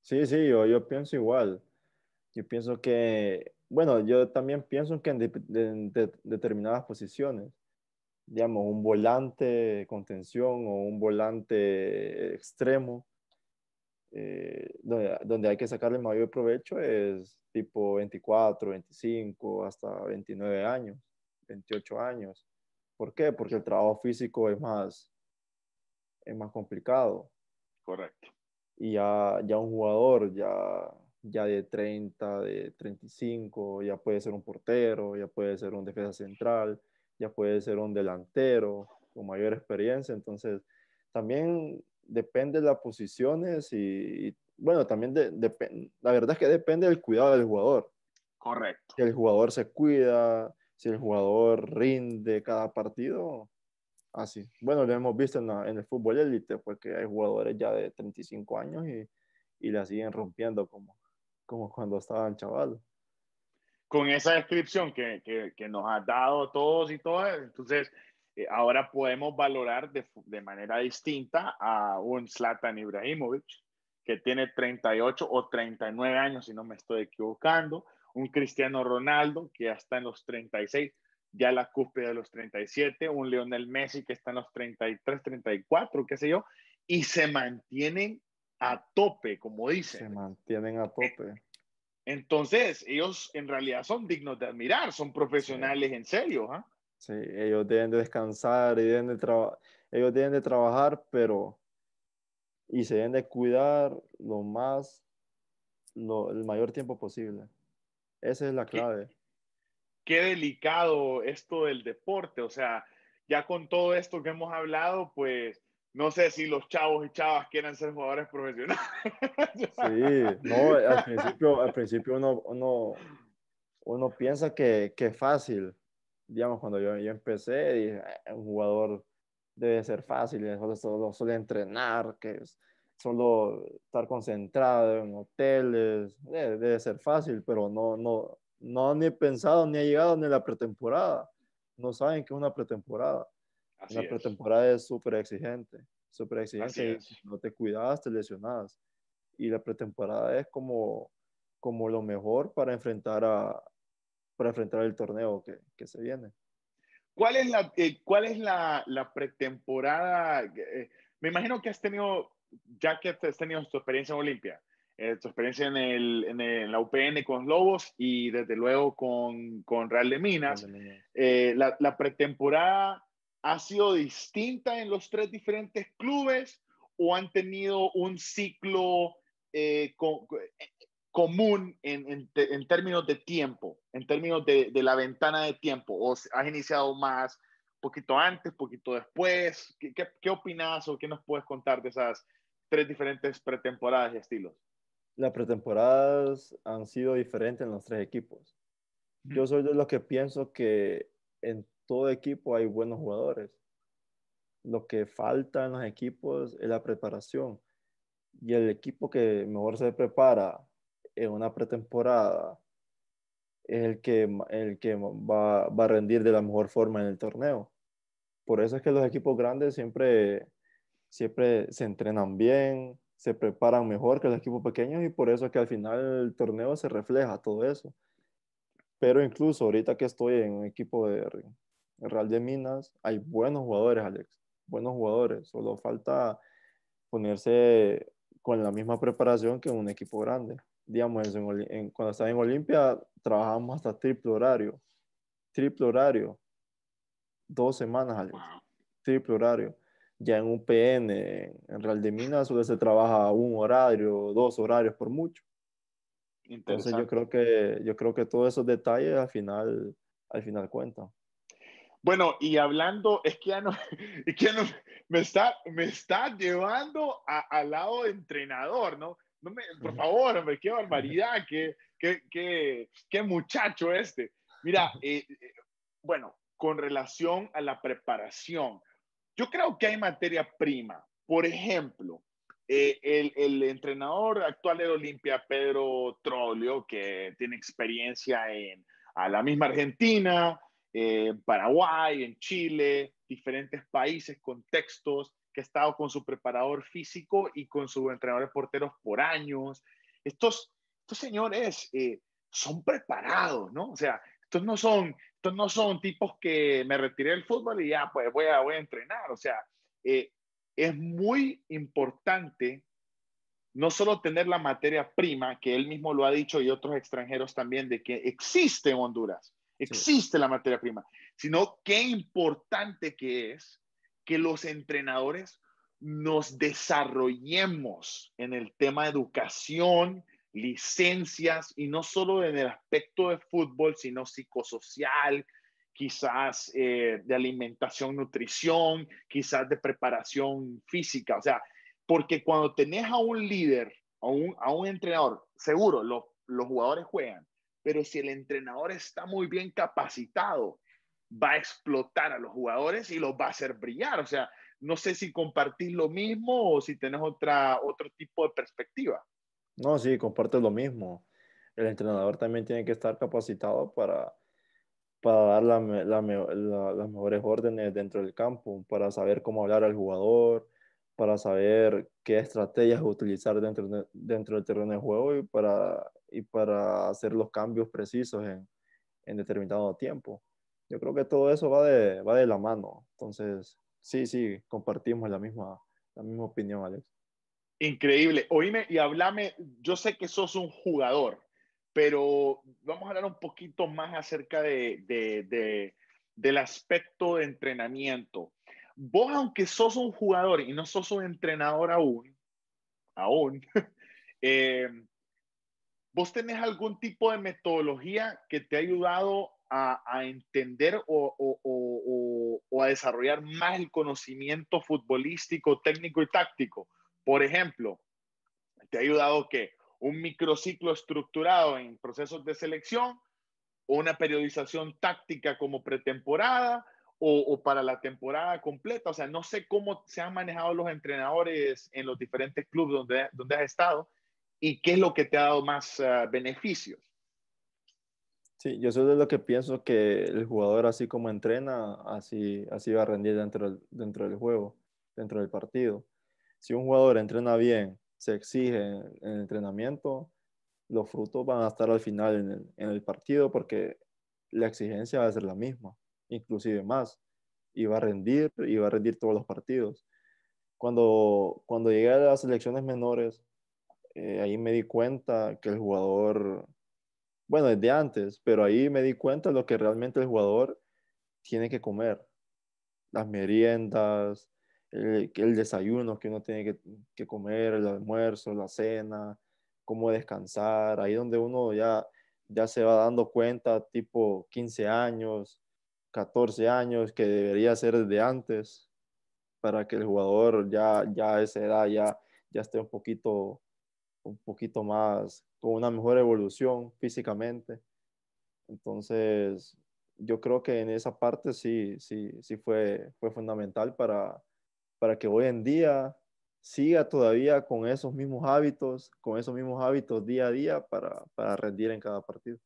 Sí, sí, yo, pienso igual. Yo pienso que, bueno, yo también pienso que en determinadas posiciones digamos, un volante contención o un volante extremo, eh, donde, hay que sacarle mayor provecho es tipo 24, 25, hasta 29 años, 28 años. ¿Por qué? Porque el trabajo físico es más, es más complicado. Correcto. Y ya, un jugador ya, ya de 30, de 35, ya puede ser un portero, ya puede ser un defensa central, ya puede ser un delantero con mayor experiencia. Entonces, también depende de las posiciones y, bueno, también depende, la verdad es que depende del cuidado del jugador. Correcto. Si el jugador se cuida, si el jugador rinde cada partido, así. Bueno, lo hemos visto en, el fútbol élite, porque pues, hay jugadores ya de 35 años y, la siguen rompiendo como, como cuando estaban chavales con esa descripción que, nos ha dado todos y todas, entonces eh, ahora podemos valorar de, manera distinta a un Zlatan Ibrahimovic, que tiene 38 o 39 años, si no me estoy equivocando, un Cristiano Ronaldo, que ya está en los 36, ya la cúspide de los 37, un Lionel Messi, que está en los 33, 34, qué sé yo, y se mantienen a tope, como dicen. Se mantienen a tope. Entonces, ellos en realidad son dignos de admirar, son profesionales en serio. ¿ah? Sí, ellos deben de descansar, deben de ellos deben de trabajar, pero y se deben de cuidar lo más, lo, el mayor tiempo posible. Esa es la clave. qué delicado esto del deporte, o sea, ya con todo esto que hemos hablado, pues no sé si los chavos y chavas quieren ser jugadores profesionales. sí, no, al principio, al uno, piensa que, es fácil. Digamos, cuando yo, empecé, dije, ah, un jugador debe ser fácil, solo, solo, entrenar, que solo estar concentrado en hoteles, eh, debe, ser fácil, pero no, no, no ni pensado, ni ha llegado ni a la pretemporada. No saben que es una pretemporada la pretemporada es súper exigente, súper exigente. Si No te cuidabas, te lesionabas. Y la pretemporada es como, como lo mejor para enfrentar, a, para enfrentar el torneo que, que se viene. ¿Cuál es la, eh, cuál es la, la pretemporada? Eh, me imagino que has tenido, ya que has tenido tu experiencia en Olimpia, eh, tu experiencia en, el, en, la UPN con Lobos y desde luego con, con Real de Minas, La, la, pretemporada ha sido distinta en los tres diferentes clubes o han tenido un ciclo eh, eh, común en, términos de tiempo, en términos de, la ventana de tiempo? ¿O has iniciado más poquito antes, poquito después? ¿Qué, opinas o qué nos puedes contar de esas tres diferentes pretemporadas y estilos? Las pretemporadas han sido diferentes en los tres equipos. Yo soy de que pienso que en todo equipo hay buenos jugadores. Lo que falta en los equipos es la preparación. Y el equipo que mejor se prepara en una pretemporada es el que, el que va, va a rendir de la mejor forma en el torneo. Por eso es que los equipos grandes siempre, siempre se entrenan bien, se preparan mejor que los equipos pequeños y por eso es que al final el torneo se refleja todo eso. Pero incluso ahorita que estoy en un equipo de, en Real de Minas, hay buenos jugadores, Alex, buenos jugadores, solo falta ponerse con la misma preparación que un equipo grande. Digamos, cuando estaba en Olimpia, trabajamos hasta triple horario, triple horario, dos semanas, Alex, triple horario. Ya en un PN en Real de Minas, solo se trabaja un horario, dos horarios por mucho. Entonces yo creo que yo creo que todos esos detalles al final al final cuentan. Bueno, y hablando, es que no, es que no me, está, me está llevando al lado de entrenador, ¿no? no me, por favor, hombre, qué barbaridad, qué, qué, qué, muchacho este. Mira, eh, eh, bueno, con relación a la preparación, yo creo que hay materia prima. Por ejemplo, eh, el, entrenador actual de Olimpia, Pedro Trolio, que tiene experiencia en a la misma Argentina, eh, en Paraguay, en Chile, diferentes países, contextos, que ha estado con su preparador físico y con sus entrenadores porteros por años. Estos, estos señores eh, son preparados, ¿no? O sea, estos no son, estos no son tipos que me retiré del fútbol y ya, pues voy a, voy a entrenar. O sea, eh, es muy importante no solo tener la materia prima, que él mismo lo ha dicho y otros extranjeros también, de que existe en Honduras. Existe la materia prima, sino qué importante que es que los entrenadores nos desarrollemos en el tema de educación, licencias, y no solo en el aspecto de fútbol, sino psicosocial, quizás eh, de alimentación, nutrición, quizás de preparación física. O sea, porque cuando tenés a un líder, a un, a un entrenador, seguro, los jugadores juegan, pero si el entrenador está muy bien capacitado, va a explotar a los jugadores y los va a hacer brillar. O sea, no sé si compartís lo mismo o si tenés otra, otro tipo de perspectiva. No, sí, compartes lo mismo. El entrenador también tiene que estar capacitado para, para dar las mejores órdenes dentro del campo, para saber cómo hablar al jugador, para saber qué estrategias utilizar dentro, dentro del terreno de juego y para y para hacer los cambios precisos en, en determinado tiempo. Yo creo que todo eso va de, va de la mano. Entonces, sí, sí, compartimos la misma, la misma opinión, Alex. Increíble. Oíme y háblame, yo sé que sos un jugador, pero vamos a hablar un poquito más acerca de, del aspecto de entrenamiento. Vos, aunque sos un jugador y no sos un entrenador aún, aún, eh, ¿Vos tenés algún tipo de metodología que te ha ayudado a, entender o, a desarrollar más el conocimiento futbolístico, técnico y táctico? Por ejemplo, ¿te ha ayudado que un microciclo estructurado en procesos de selección o una periodización táctica como pretemporada? O, para la temporada completa. O sea, no sé cómo se han manejado los entrenadores en los diferentes clubes donde has estado, y qué es lo que te ha dado más ah, beneficios. Sí, yo soy de lo que pienso que el jugador así como entrena, así, así va a rendir dentro del, dentro del juego, dentro del partido. Si un jugador entrena bien, se exige en el entrenamiento, los frutos van a estar al final en el, partido porque la exigencia va a ser la misma, inclusive más, y va a rendir, y va a rendir todos los partidos. Cuando, cuando llegué a las selecciones menores, eh, ahí me di cuenta que el jugador, bueno, desde antes, pero ahí me di cuenta lo que realmente el jugador tiene que comer. Las meriendas, el, el desayuno que uno tiene que, que, comer, el almuerzo, la cena, cómo descansar, ahí donde uno ya, ya se va dando cuenta, tipo 15 años, 14 años, que debería ser desde antes, para que el jugador ya, ya a esa edad ya, ya esté un poquito un poquito más, con una mejor evolución físicamente. Entonces, yo creo que en esa parte sí, sí, sí fue, fue fundamental para, para que hoy en día siga todavía con esos mismos hábitos, con esos mismos hábitos día a día para, para rendir en cada partido.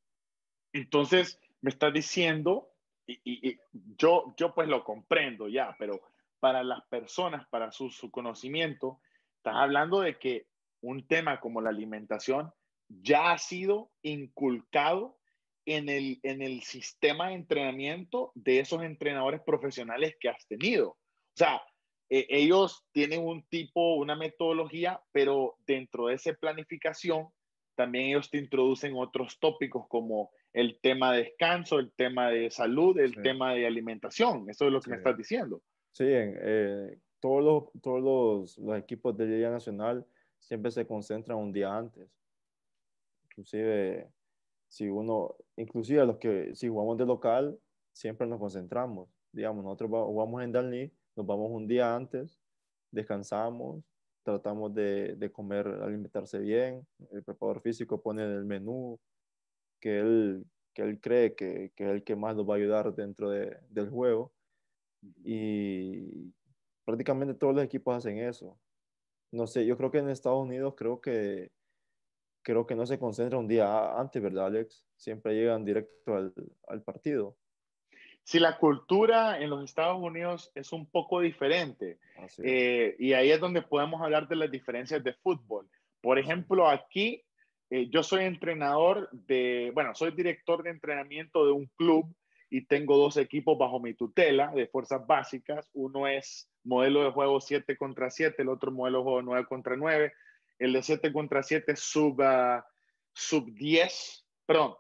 Entonces, me estás diciendo, y, yo, yo pues lo comprendo ya, pero para las personas, para su, su conocimiento, estás hablando de que un tema como la alimentación ya ha sido inculcado en el, en el sistema de entrenamiento de esos entrenadores profesionales que has tenido. O sea, e, ellos tienen un tipo, una metodología, pero dentro de esa planificación también ellos te introducen otros tópicos como el tema de descanso, el tema de salud, el tema de alimentación. Eso es lo que me estás diciendo. Sí, eh, todos, todos los, los equipos de Liga Nacional siempre se concentra un día antes. Inclusive, si uno, inclusive los que, si jugamos de local, siempre nos concentramos. Digamos, nosotros jugamos en Dalí, nos vamos un día antes, descansamos, tratamos de, comer, alimentarse bien, el preparador físico pone el menú que él, que él cree que, es el que más nos va a ayudar dentro del juego. Y prácticamente todos los equipos hacen eso no sé, yo creo que en Estados Unidos creo que creo que no se concentra un día antes, ¿verdad, Alex? Siempre llegan directo al, partido. si la cultura en los Estados Unidos es un poco diferente. Eh, y ahí es donde podemos hablar de las diferencias de fútbol. Por ejemplo, aquí eh, yo soy entrenador de, bueno, soy director de entrenamiento de un club y tengo dos equipos bajo mi tutela de fuerzas básicas. Uno es modelo de juego 7 contra 7, el otro modelo de juego 9 contra 9. El de 7 contra 7 sub, sub 10, perdón,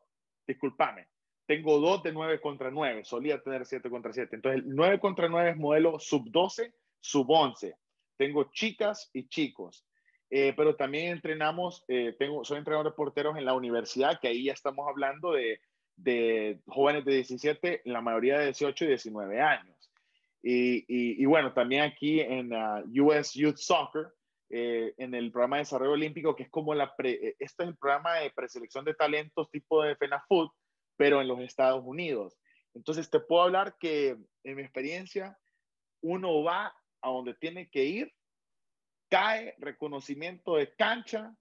discúlpame. Tengo dos de 9 contra 9, solía tener 7 contra 7. Entonces, el 9 contra 9 es modelo sub 12, sub 11. Tengo chicas y chicos. Eh, pero también entrenamos, eh, tengo, soy entrenador de porteros en la universidad, que ahí ya estamos hablando de de jóvenes de 17, la mayoría de 18 y 19 años. Y, y, bueno, también aquí en US uh, Youth Soccer, eh, en el programa de desarrollo olímpico, que es como la, pre, eh, este es el programa de preselección de talentos tipo de FENAFUT, pero en los Estados Unidos. Entonces te puedo hablar que en mi experiencia, uno va a donde tiene que ir, cae reconocimiento de cancha,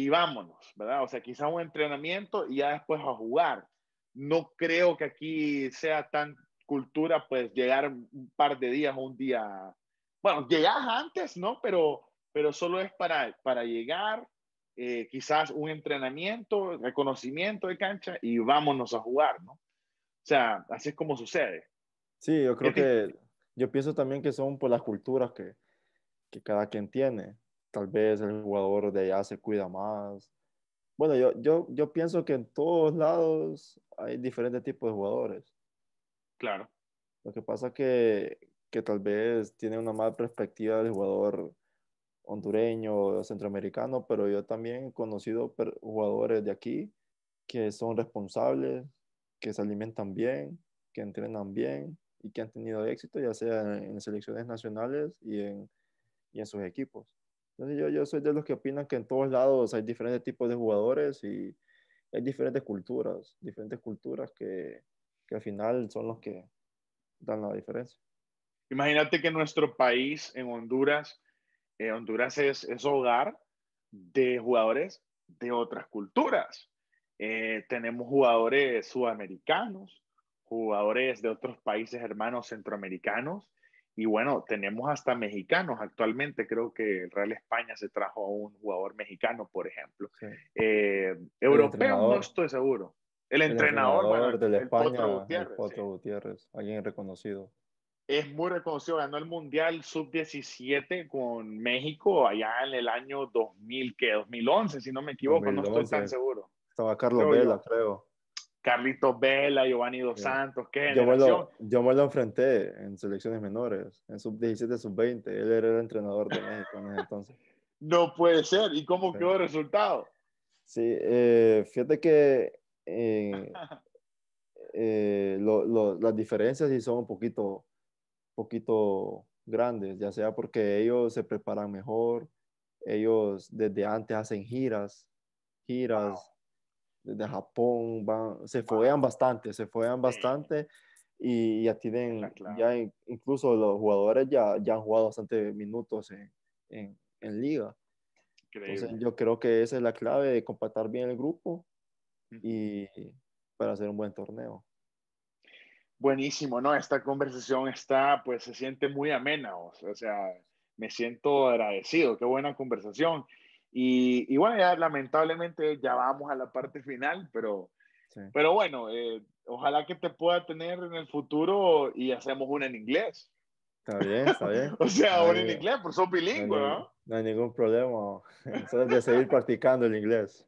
y vámonos, ¿verdad? O sea, quizá un entrenamiento y ya después a jugar. No creo que aquí sea tan cultura, pues llegar un par de días o un día. Bueno, llegas antes, ¿no? Pero, pero solo es para, para llegar, eh, quizás un entrenamiento, reconocimiento de cancha y vámonos a jugar, ¿no? O sea, así es como sucede. Sí, yo creo que, yo pienso también que son por pues, las culturas que, que cada quien tiene tal vez el jugador de allá se cuida más. Bueno, yo, yo, pienso que en todos lados hay diferentes tipos de jugadores. Claro. Lo que pasa que, que tal vez tiene una mala perspectiva del jugador hondureño, centroamericano, pero yo también he conocido jugadores de aquí que son responsables, que se alimentan bien, que entrenan bien y que han tenido éxito, ya sea en, en selecciones nacionales y en, y en sus equipos yo, yo soy de los que opinan que en todos lados hay diferentes tipos de jugadores y hay diferentes culturas, diferentes culturas que, que al final son los que dan la diferencia. Imagínate que nuestro país, en Honduras, eh, Honduras es, es, hogar de jugadores de otras culturas. Eh, tenemos jugadores sudamericanos, jugadores de otros países hermanos centroamericanos, y bueno, tenemos hasta mexicanos. Actualmente creo que el Real España se trajo a un jugador mexicano, por ejemplo. Eh, europeo no estoy seguro. El, entrenador, del España, Gutiérrez, alguien reconocido. Es muy reconocido, ganó el Mundial Sub-17 con México allá en el año 2000, que 2011, si no me equivoco, no estoy tan seguro. Estaba Carlos Vela, creo. Carlitos Vela, Giovanni Dos Santos, qué yo me, lo, yo me, lo, enfrenté en selecciones menores, en sub-17, sub-20. Él era el entrenador de México en ese entonces. No puede ser. ¿Y cómo quedó el resultado? Sí, eh, fíjate que eh, eh, las diferencias sí son un poquito, poquito grandes, ya sea porque ellos se preparan mejor, ellos desde antes hacen giras, giras de Japón, se foguean bastante, se foguean bastante y ya tienen, ya incluso los jugadores ya, ya han jugado bastante minutos en, en, liga. Entonces yo creo que esa es la clave de compactar bien el grupo y para hacer un buen torneo. Buenísimo, ¿no? Esta conversación está, pues se siente muy amena, o sea, me siento agradecido, qué buena conversación. Y, bueno, ya lamentablemente ya vamos a la parte final, pero, pero bueno, eh, ojalá que te pueda tener en el futuro y hacemos una en inglés. Está bien, está bien. o sea, una en inglés, por son bilingüe, no, ¿no? hay ningún problema. Solo de seguir practicando el inglés.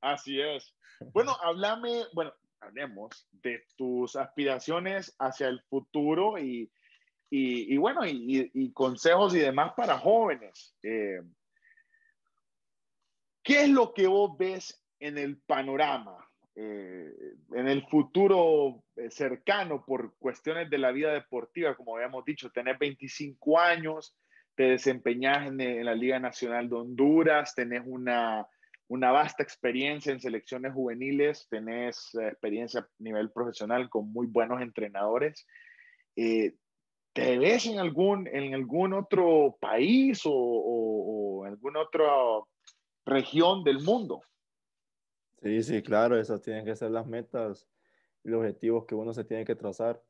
Así es. Bueno, háblame, bueno, hablemos de tus aspiraciones hacia el futuro y, y, bueno, y, consejos y demás para jóvenes. Eh, ¿Qué es lo que vos ves en el panorama, eh, en el futuro eh, cercano por cuestiones de la vida deportiva? Como habíamos dicho, tenés 25 años, te desempeñás en, la Liga Nacional de Honduras, tenés una, vasta experiencia en selecciones juveniles, tenés eh, experiencia a nivel profesional con muy buenos entrenadores. ¿Te ves en algún, en algún otro país o algún otro región del mundo. Sí, sí, claro, esas tienen que ser las metas y los objetivos que uno se tiene que trazar.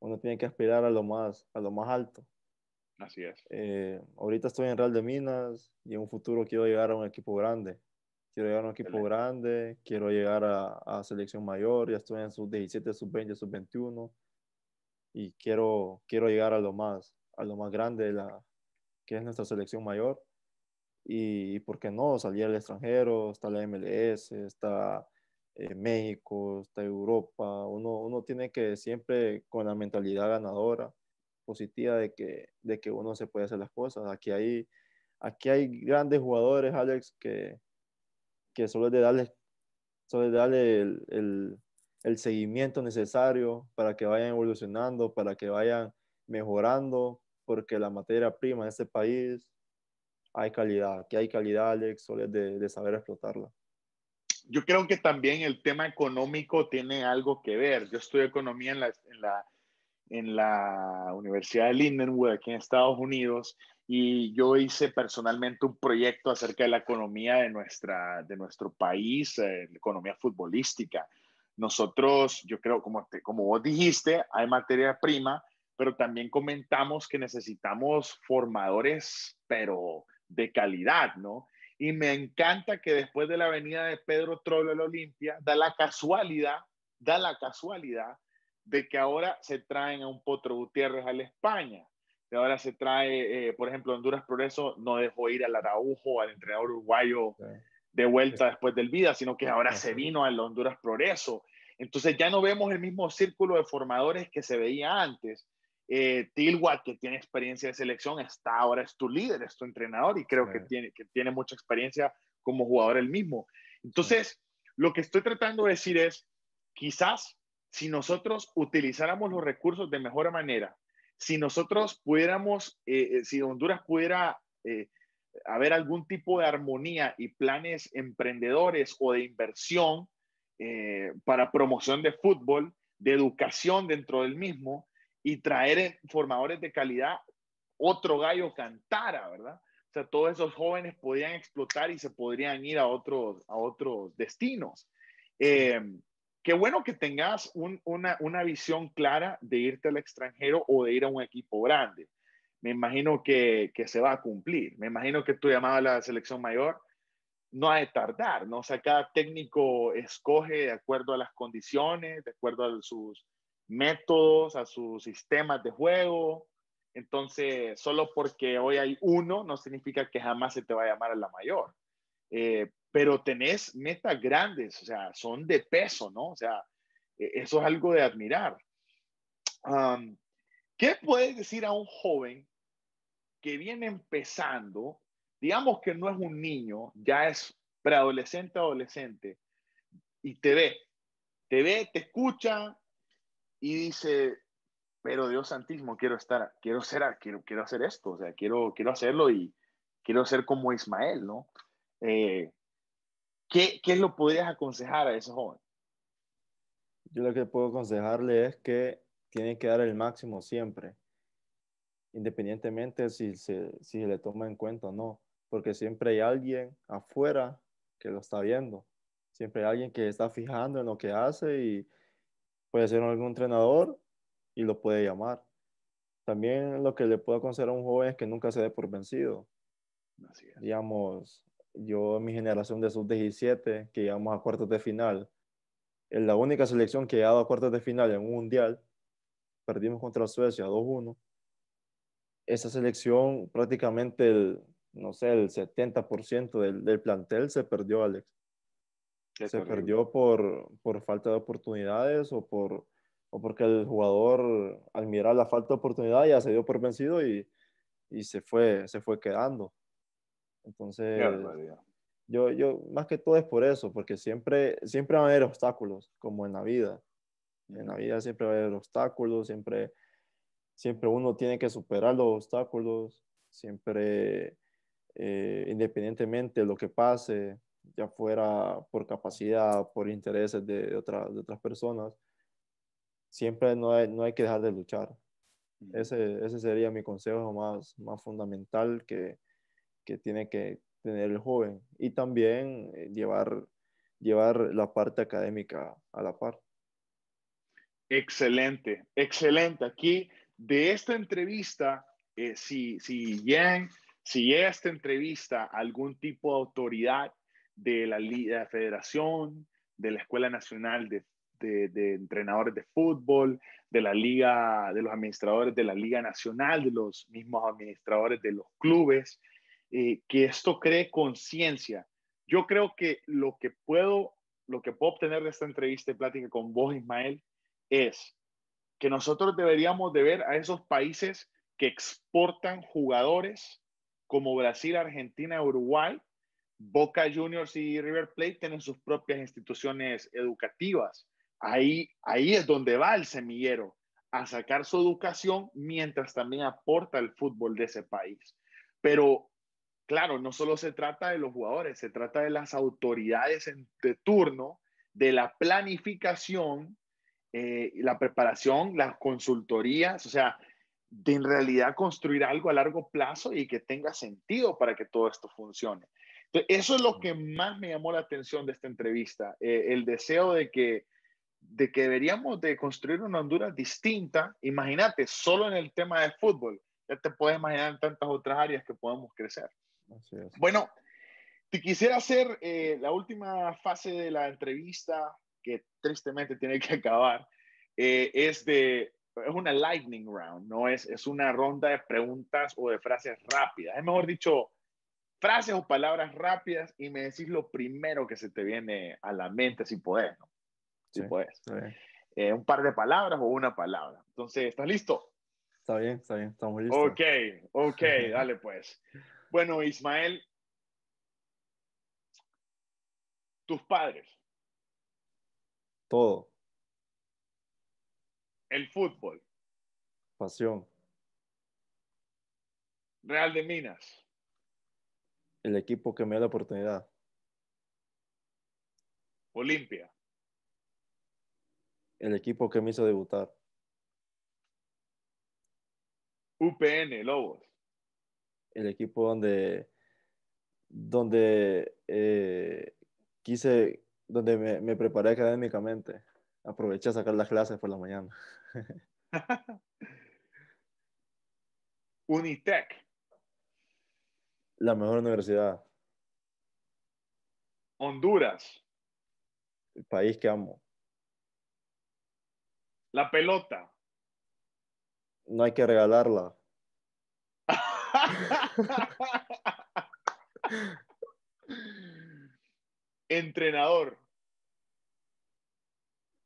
Uno tiene que aspirar a lo más, a lo más alto. Así es. Eh, ahorita estoy en Real de Minas y en un futuro quiero llegar a un equipo grande. Quiero llegar a un equipo grande, quiero llegar a, selección mayor, ya estoy en sub 17, sub 20, sub 21 y quiero, quiero llegar a lo más, a lo más grande de la, que es nuestra selección mayor y, por qué no salir al extranjero, está la MLS, está eh, México, está Europa, uno, uno tiene que siempre con la mentalidad ganadora, positiva de que, de que uno se puede hacer las cosas. Aquí hay, aquí hay grandes jugadores, Alex, que, que solo es de darles, solo darle el, el, el seguimiento necesario para que vayan evolucionando, para que vayan mejorando, porque la materia prima de este país hay calidad, que hay calidad, Alex, solo es de, saber explotarla. Yo creo que también el tema económico tiene algo que ver. Yo estudié economía en la, en la, Universidad de Lindenwood, aquí en Estados Unidos, y yo hice personalmente un proyecto acerca de la economía de, nuestra, de nuestro país, eh, la economía futbolística. Nosotros, yo creo, como, como vos dijiste, hay materia prima, pero también comentamos que necesitamos formadores, pero de calidad, ¿no? Y me encanta que después de la venida de Pedro Trollo la Olimpia, da la casualidad, da la casualidad de que ahora se traen a un Potro Gutiérrez a la España. que ahora se trae, eh, por ejemplo, Honduras Progreso no dejó ir al Araujo, al entrenador uruguayo de vuelta después del Vida, sino que ahora se vino al Honduras Progreso. Entonces ya no vemos el mismo círculo de formadores que se veía antes. Eh, Tilwat, que tiene experiencia de selección, está ahora es tu líder, es tu entrenador y creo que, tiene, que tiene mucha experiencia como jugador el mismo. Entonces, lo que estoy tratando de decir es, quizás si nosotros utilizáramos los recursos de mejor manera, si nosotros pudiéramos, eh, eh, si Honduras pudiera eh, haber algún tipo de armonía y planes emprendedores o de inversión para promoción de fútbol, de educación dentro del mismo, y traer formadores de calidad, otro gallo cantara, ¿verdad? O sea, todos esos jóvenes podían explotar y se podrían ir a otros, a otros destinos. Eh, qué bueno que tengas una, visión clara de irte al extranjero o de ir a un equipo grande. Me imagino que, se va a cumplir. Me imagino que tu llamada a la selección mayor no ha de tardar, ¿no? O sea, cada técnico escoge de acuerdo a las condiciones, de acuerdo a sus, métodos, a sus sistemas de juego. Entonces, solo porque hoy hay uno, no significa que jamás se te va a llamar a la mayor. Eh, pero tenés metas grandes, o sea, son de peso, ¿no? O sea, e-, eso es algo de admirar. ¿Qué puedes decir a un joven que viene empezando, digamos que no es un niño, ya es preadolescente, adolescente, y te ve, te ve, te escucha, y dice, pero Dios santísimo, quiero estar, quiero ser, quiero, quiero hacer esto, o sea, quiero, quiero hacerlo y quiero ser como Ismael, ¿no? Eh, ¿qué, ¿Qué lo podrías aconsejar a ese joven? Yo lo que puedo aconsejarle es que tiene que dar el máximo siempre, independientemente si se, si se le toma en cuenta o no, porque siempre hay alguien afuera que lo está viendo, siempre hay alguien que está fijando en lo que hace y puede ser algún entrenador y lo puede llamar. También lo que le puedo aconsejar a un joven es que nunca se dé por vencido. Digamos, yo mi generación de sub-17, que llegamos a cuartos de final, en la única selección que ha dado a cuartos de final en un mundial, perdimos contra Suecia 2-1. Esa selección prácticamente el, no sé, el 70% del, del, plantel se perdió, Alex se perdió por, falta de oportunidades o, por, porque el jugador al mirar la falta de oportunidad ya se dio por vencido y, se, fue, se fue quedando. Entonces, yo, yo más que todo es por eso, porque siempre, siempre van a haber obstáculos, como en la vida. En la vida siempre va a haber obstáculos, siempre, siempre uno tiene que superar los obstáculos, siempre eh, independientemente de lo que pase, ya fuera por capacidad, por intereses de, otras personas, siempre no hay, no hay, que dejar de luchar. Mm. Ese, ese sería mi consejo más, más fundamental que, que, tiene que tener el joven. Y también eh, llevar, llevar la parte académica a la par. Excelente, excelente. Aquí de esta entrevista, eh, si, si, si llega esta entrevista algún tipo de autoridad de la, Federación, de la Escuela Nacional de, Entrenadores de Fútbol, de la Liga, de los administradores de la Liga Nacional, de los mismos administradores de los clubes, eh, que esto cree conciencia. Yo creo que lo que puedo, lo que puedo obtener de esta entrevista y plática con vos, Ismael, es que nosotros deberíamos de ver a esos países que exportan jugadores como Brasil, Argentina, Uruguay, Boca Juniors y River Plate tienen sus propias instituciones educativas. Ahí, ahí es donde va el semillero, a sacar su educación mientras también aporta el fútbol de ese país. Pero claro, no solo se trata de los jugadores, se trata de las autoridades de turno, de la planificación, eh, la preparación, las consultorías, o sea, de en realidad construir algo a largo plazo y que tenga sentido para que todo esto funcione. Eso es lo que más me llamó la atención de esta entrevista, eh, el deseo de que, de deberíamos de construir una Honduras distinta. Imagínate, solo en el tema del fútbol, ya te puedes imaginar en tantas otras áreas que podemos crecer. Bueno, te quisiera hacer eh, la última fase de la entrevista, que tristemente tiene que acabar, eh, es de... una lightning round, ¿no? Es, es una ronda de preguntas o de frases rápidas. Es mejor dicho, frases o palabras rápidas y me decís lo primero que se te viene a la mente, si puedes ¿no? Si puedes. Eh, un par de palabras o una palabra. Entonces, ¿estás listo? Está bien, está bien, estamos listos. Ok, ok, dale pues. Bueno, Ismael, tus padres. Todo. El fútbol. Pasión. Real de Minas el equipo que me da la oportunidad. Olimpia. El equipo que me hizo debutar. UPN, Lobos. El equipo donde, donde eh, quise, donde me, me preparé académicamente. Aproveché a sacar las clases por la mañana. Unitec. La mejor universidad. Honduras. El país que amo. La pelota. No hay que regalarla. Entrenador.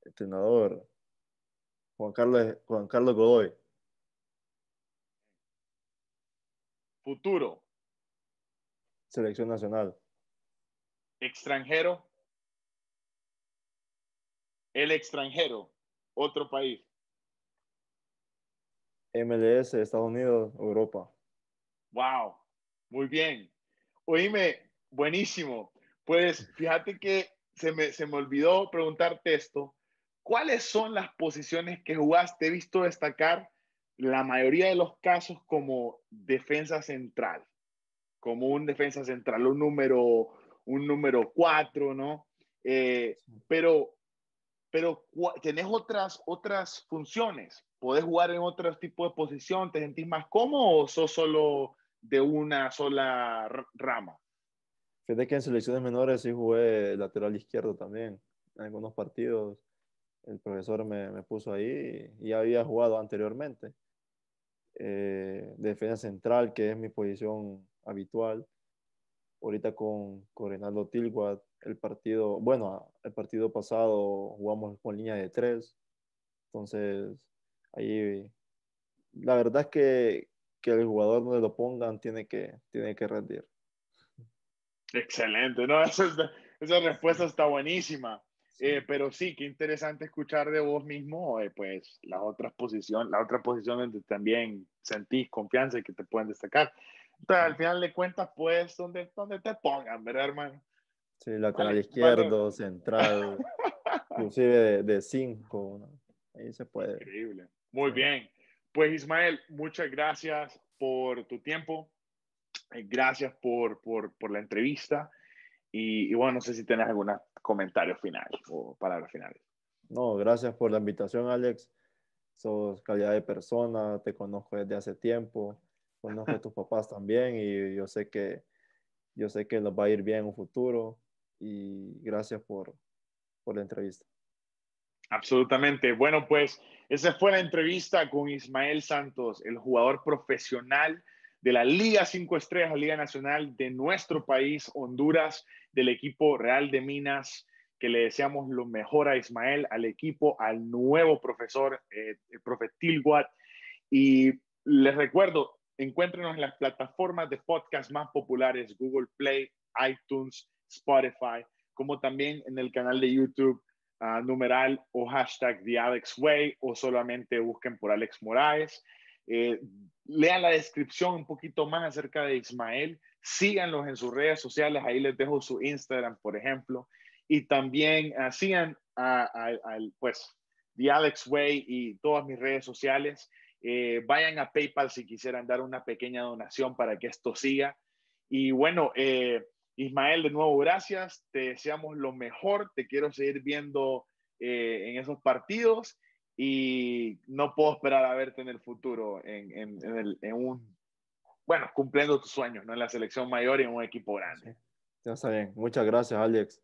Entrenador. Juan Carlos, Juan Carlos Godoy. Futuro selección nacional. Extranjero. El extranjero, otro país. MLS, Estados Unidos, Europa. Wow, muy bien. Oíme, buenísimo. Pues fíjate que se me, se me olvidó preguntarte esto. ¿Cuáles son las posiciones que jugaste? He visto destacar la mayoría de los casos como defensa central como un defensa central, un número, un número cuatro, ¿no? Eh, pero pero tenés otras, otras funciones, podés jugar en otro tipo de posición, ¿te sentís más cómodo o sos solo de una sola rama? Fíjate que en selecciones menores sí jugué lateral izquierdo también, en algunos partidos el profesor me, me puso ahí y había jugado anteriormente. Eh, defensa central, que es mi posición habitual. Ahorita con, con Tilguat, el partido, bueno, el partido pasado jugamos con línea de tres. Entonces, ahí la verdad es que, que el jugador donde lo pongan tiene que, tiene que rendir. Excelente, ¿no? Esa, respuesta está buenísima. Eh, pero sí, qué interesante escuchar de vos mismo, eh, pues, la otra posición la otra posición donde también sentís confianza y que te pueden destacar al final de cuentas, pues, donde, donde te pongan, ¿verdad, hermano? Sí, lateral izquierdo, central, inclusive de cinco Ahí se puede. Increíble. Muy bien. Pues Ismael, muchas gracias por tu tiempo. Eh, gracias por, por, por la entrevista. Y, bueno, no sé si tienes algún comentario final o palabras finales. No, gracias por la invitación, Alex. Sos calidad de persona, te conozco desde hace tiempo conozco a tus papás también y yo sé que, yo sé que les va a ir bien en un futuro y gracias por, por la entrevista. Absolutamente. Bueno, pues esa fue la entrevista con Ismael Santos, el jugador profesional de la Liga 5 Estrellas, Liga Nacional de nuestro país, Honduras, del equipo Real de Minas, que le deseamos lo mejor a Ismael, al equipo, al nuevo profesor, eh, el profe Tilguat. Y les recuerdo, Encuéntrenos en las plataformas de podcast más populares, Google Play, iTunes, Spotify, como también en el canal de YouTube ah, numeral o hashtag The Alex Way o solamente busquen por Alex Moraes. Eh, lean la descripción un poquito más acerca de Ismael, síganlos en sus redes sociales, ahí les dejo su Instagram, por ejemplo, y también ah, sigan a, pues The Alex Way y todas mis redes sociales. Eh, vayan a PayPal si quisieran dar una pequeña donación para que esto siga. Y bueno, eh, Ismael, de nuevo, gracias. Te deseamos lo mejor. Te quiero seguir viendo eh, en esos partidos y no puedo esperar a verte en el futuro en, un, bueno, cumpliendo tus sueños, En la selección mayor y en un equipo grande. Ya está bien. Muchas gracias, Alex.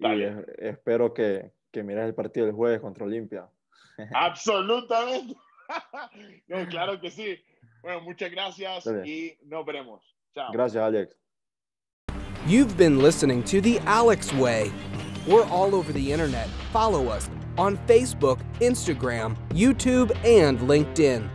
y espero que, que mires el partido del jueves contra Olimpia. Absolutamente. no, claro que sí. Bueno, muchas gracias y nos veremos. Chao. Gracias, Alex. You've been listening to The Alex Way. We're all over the internet. Follow us on Facebook, Instagram, YouTube, and LinkedIn.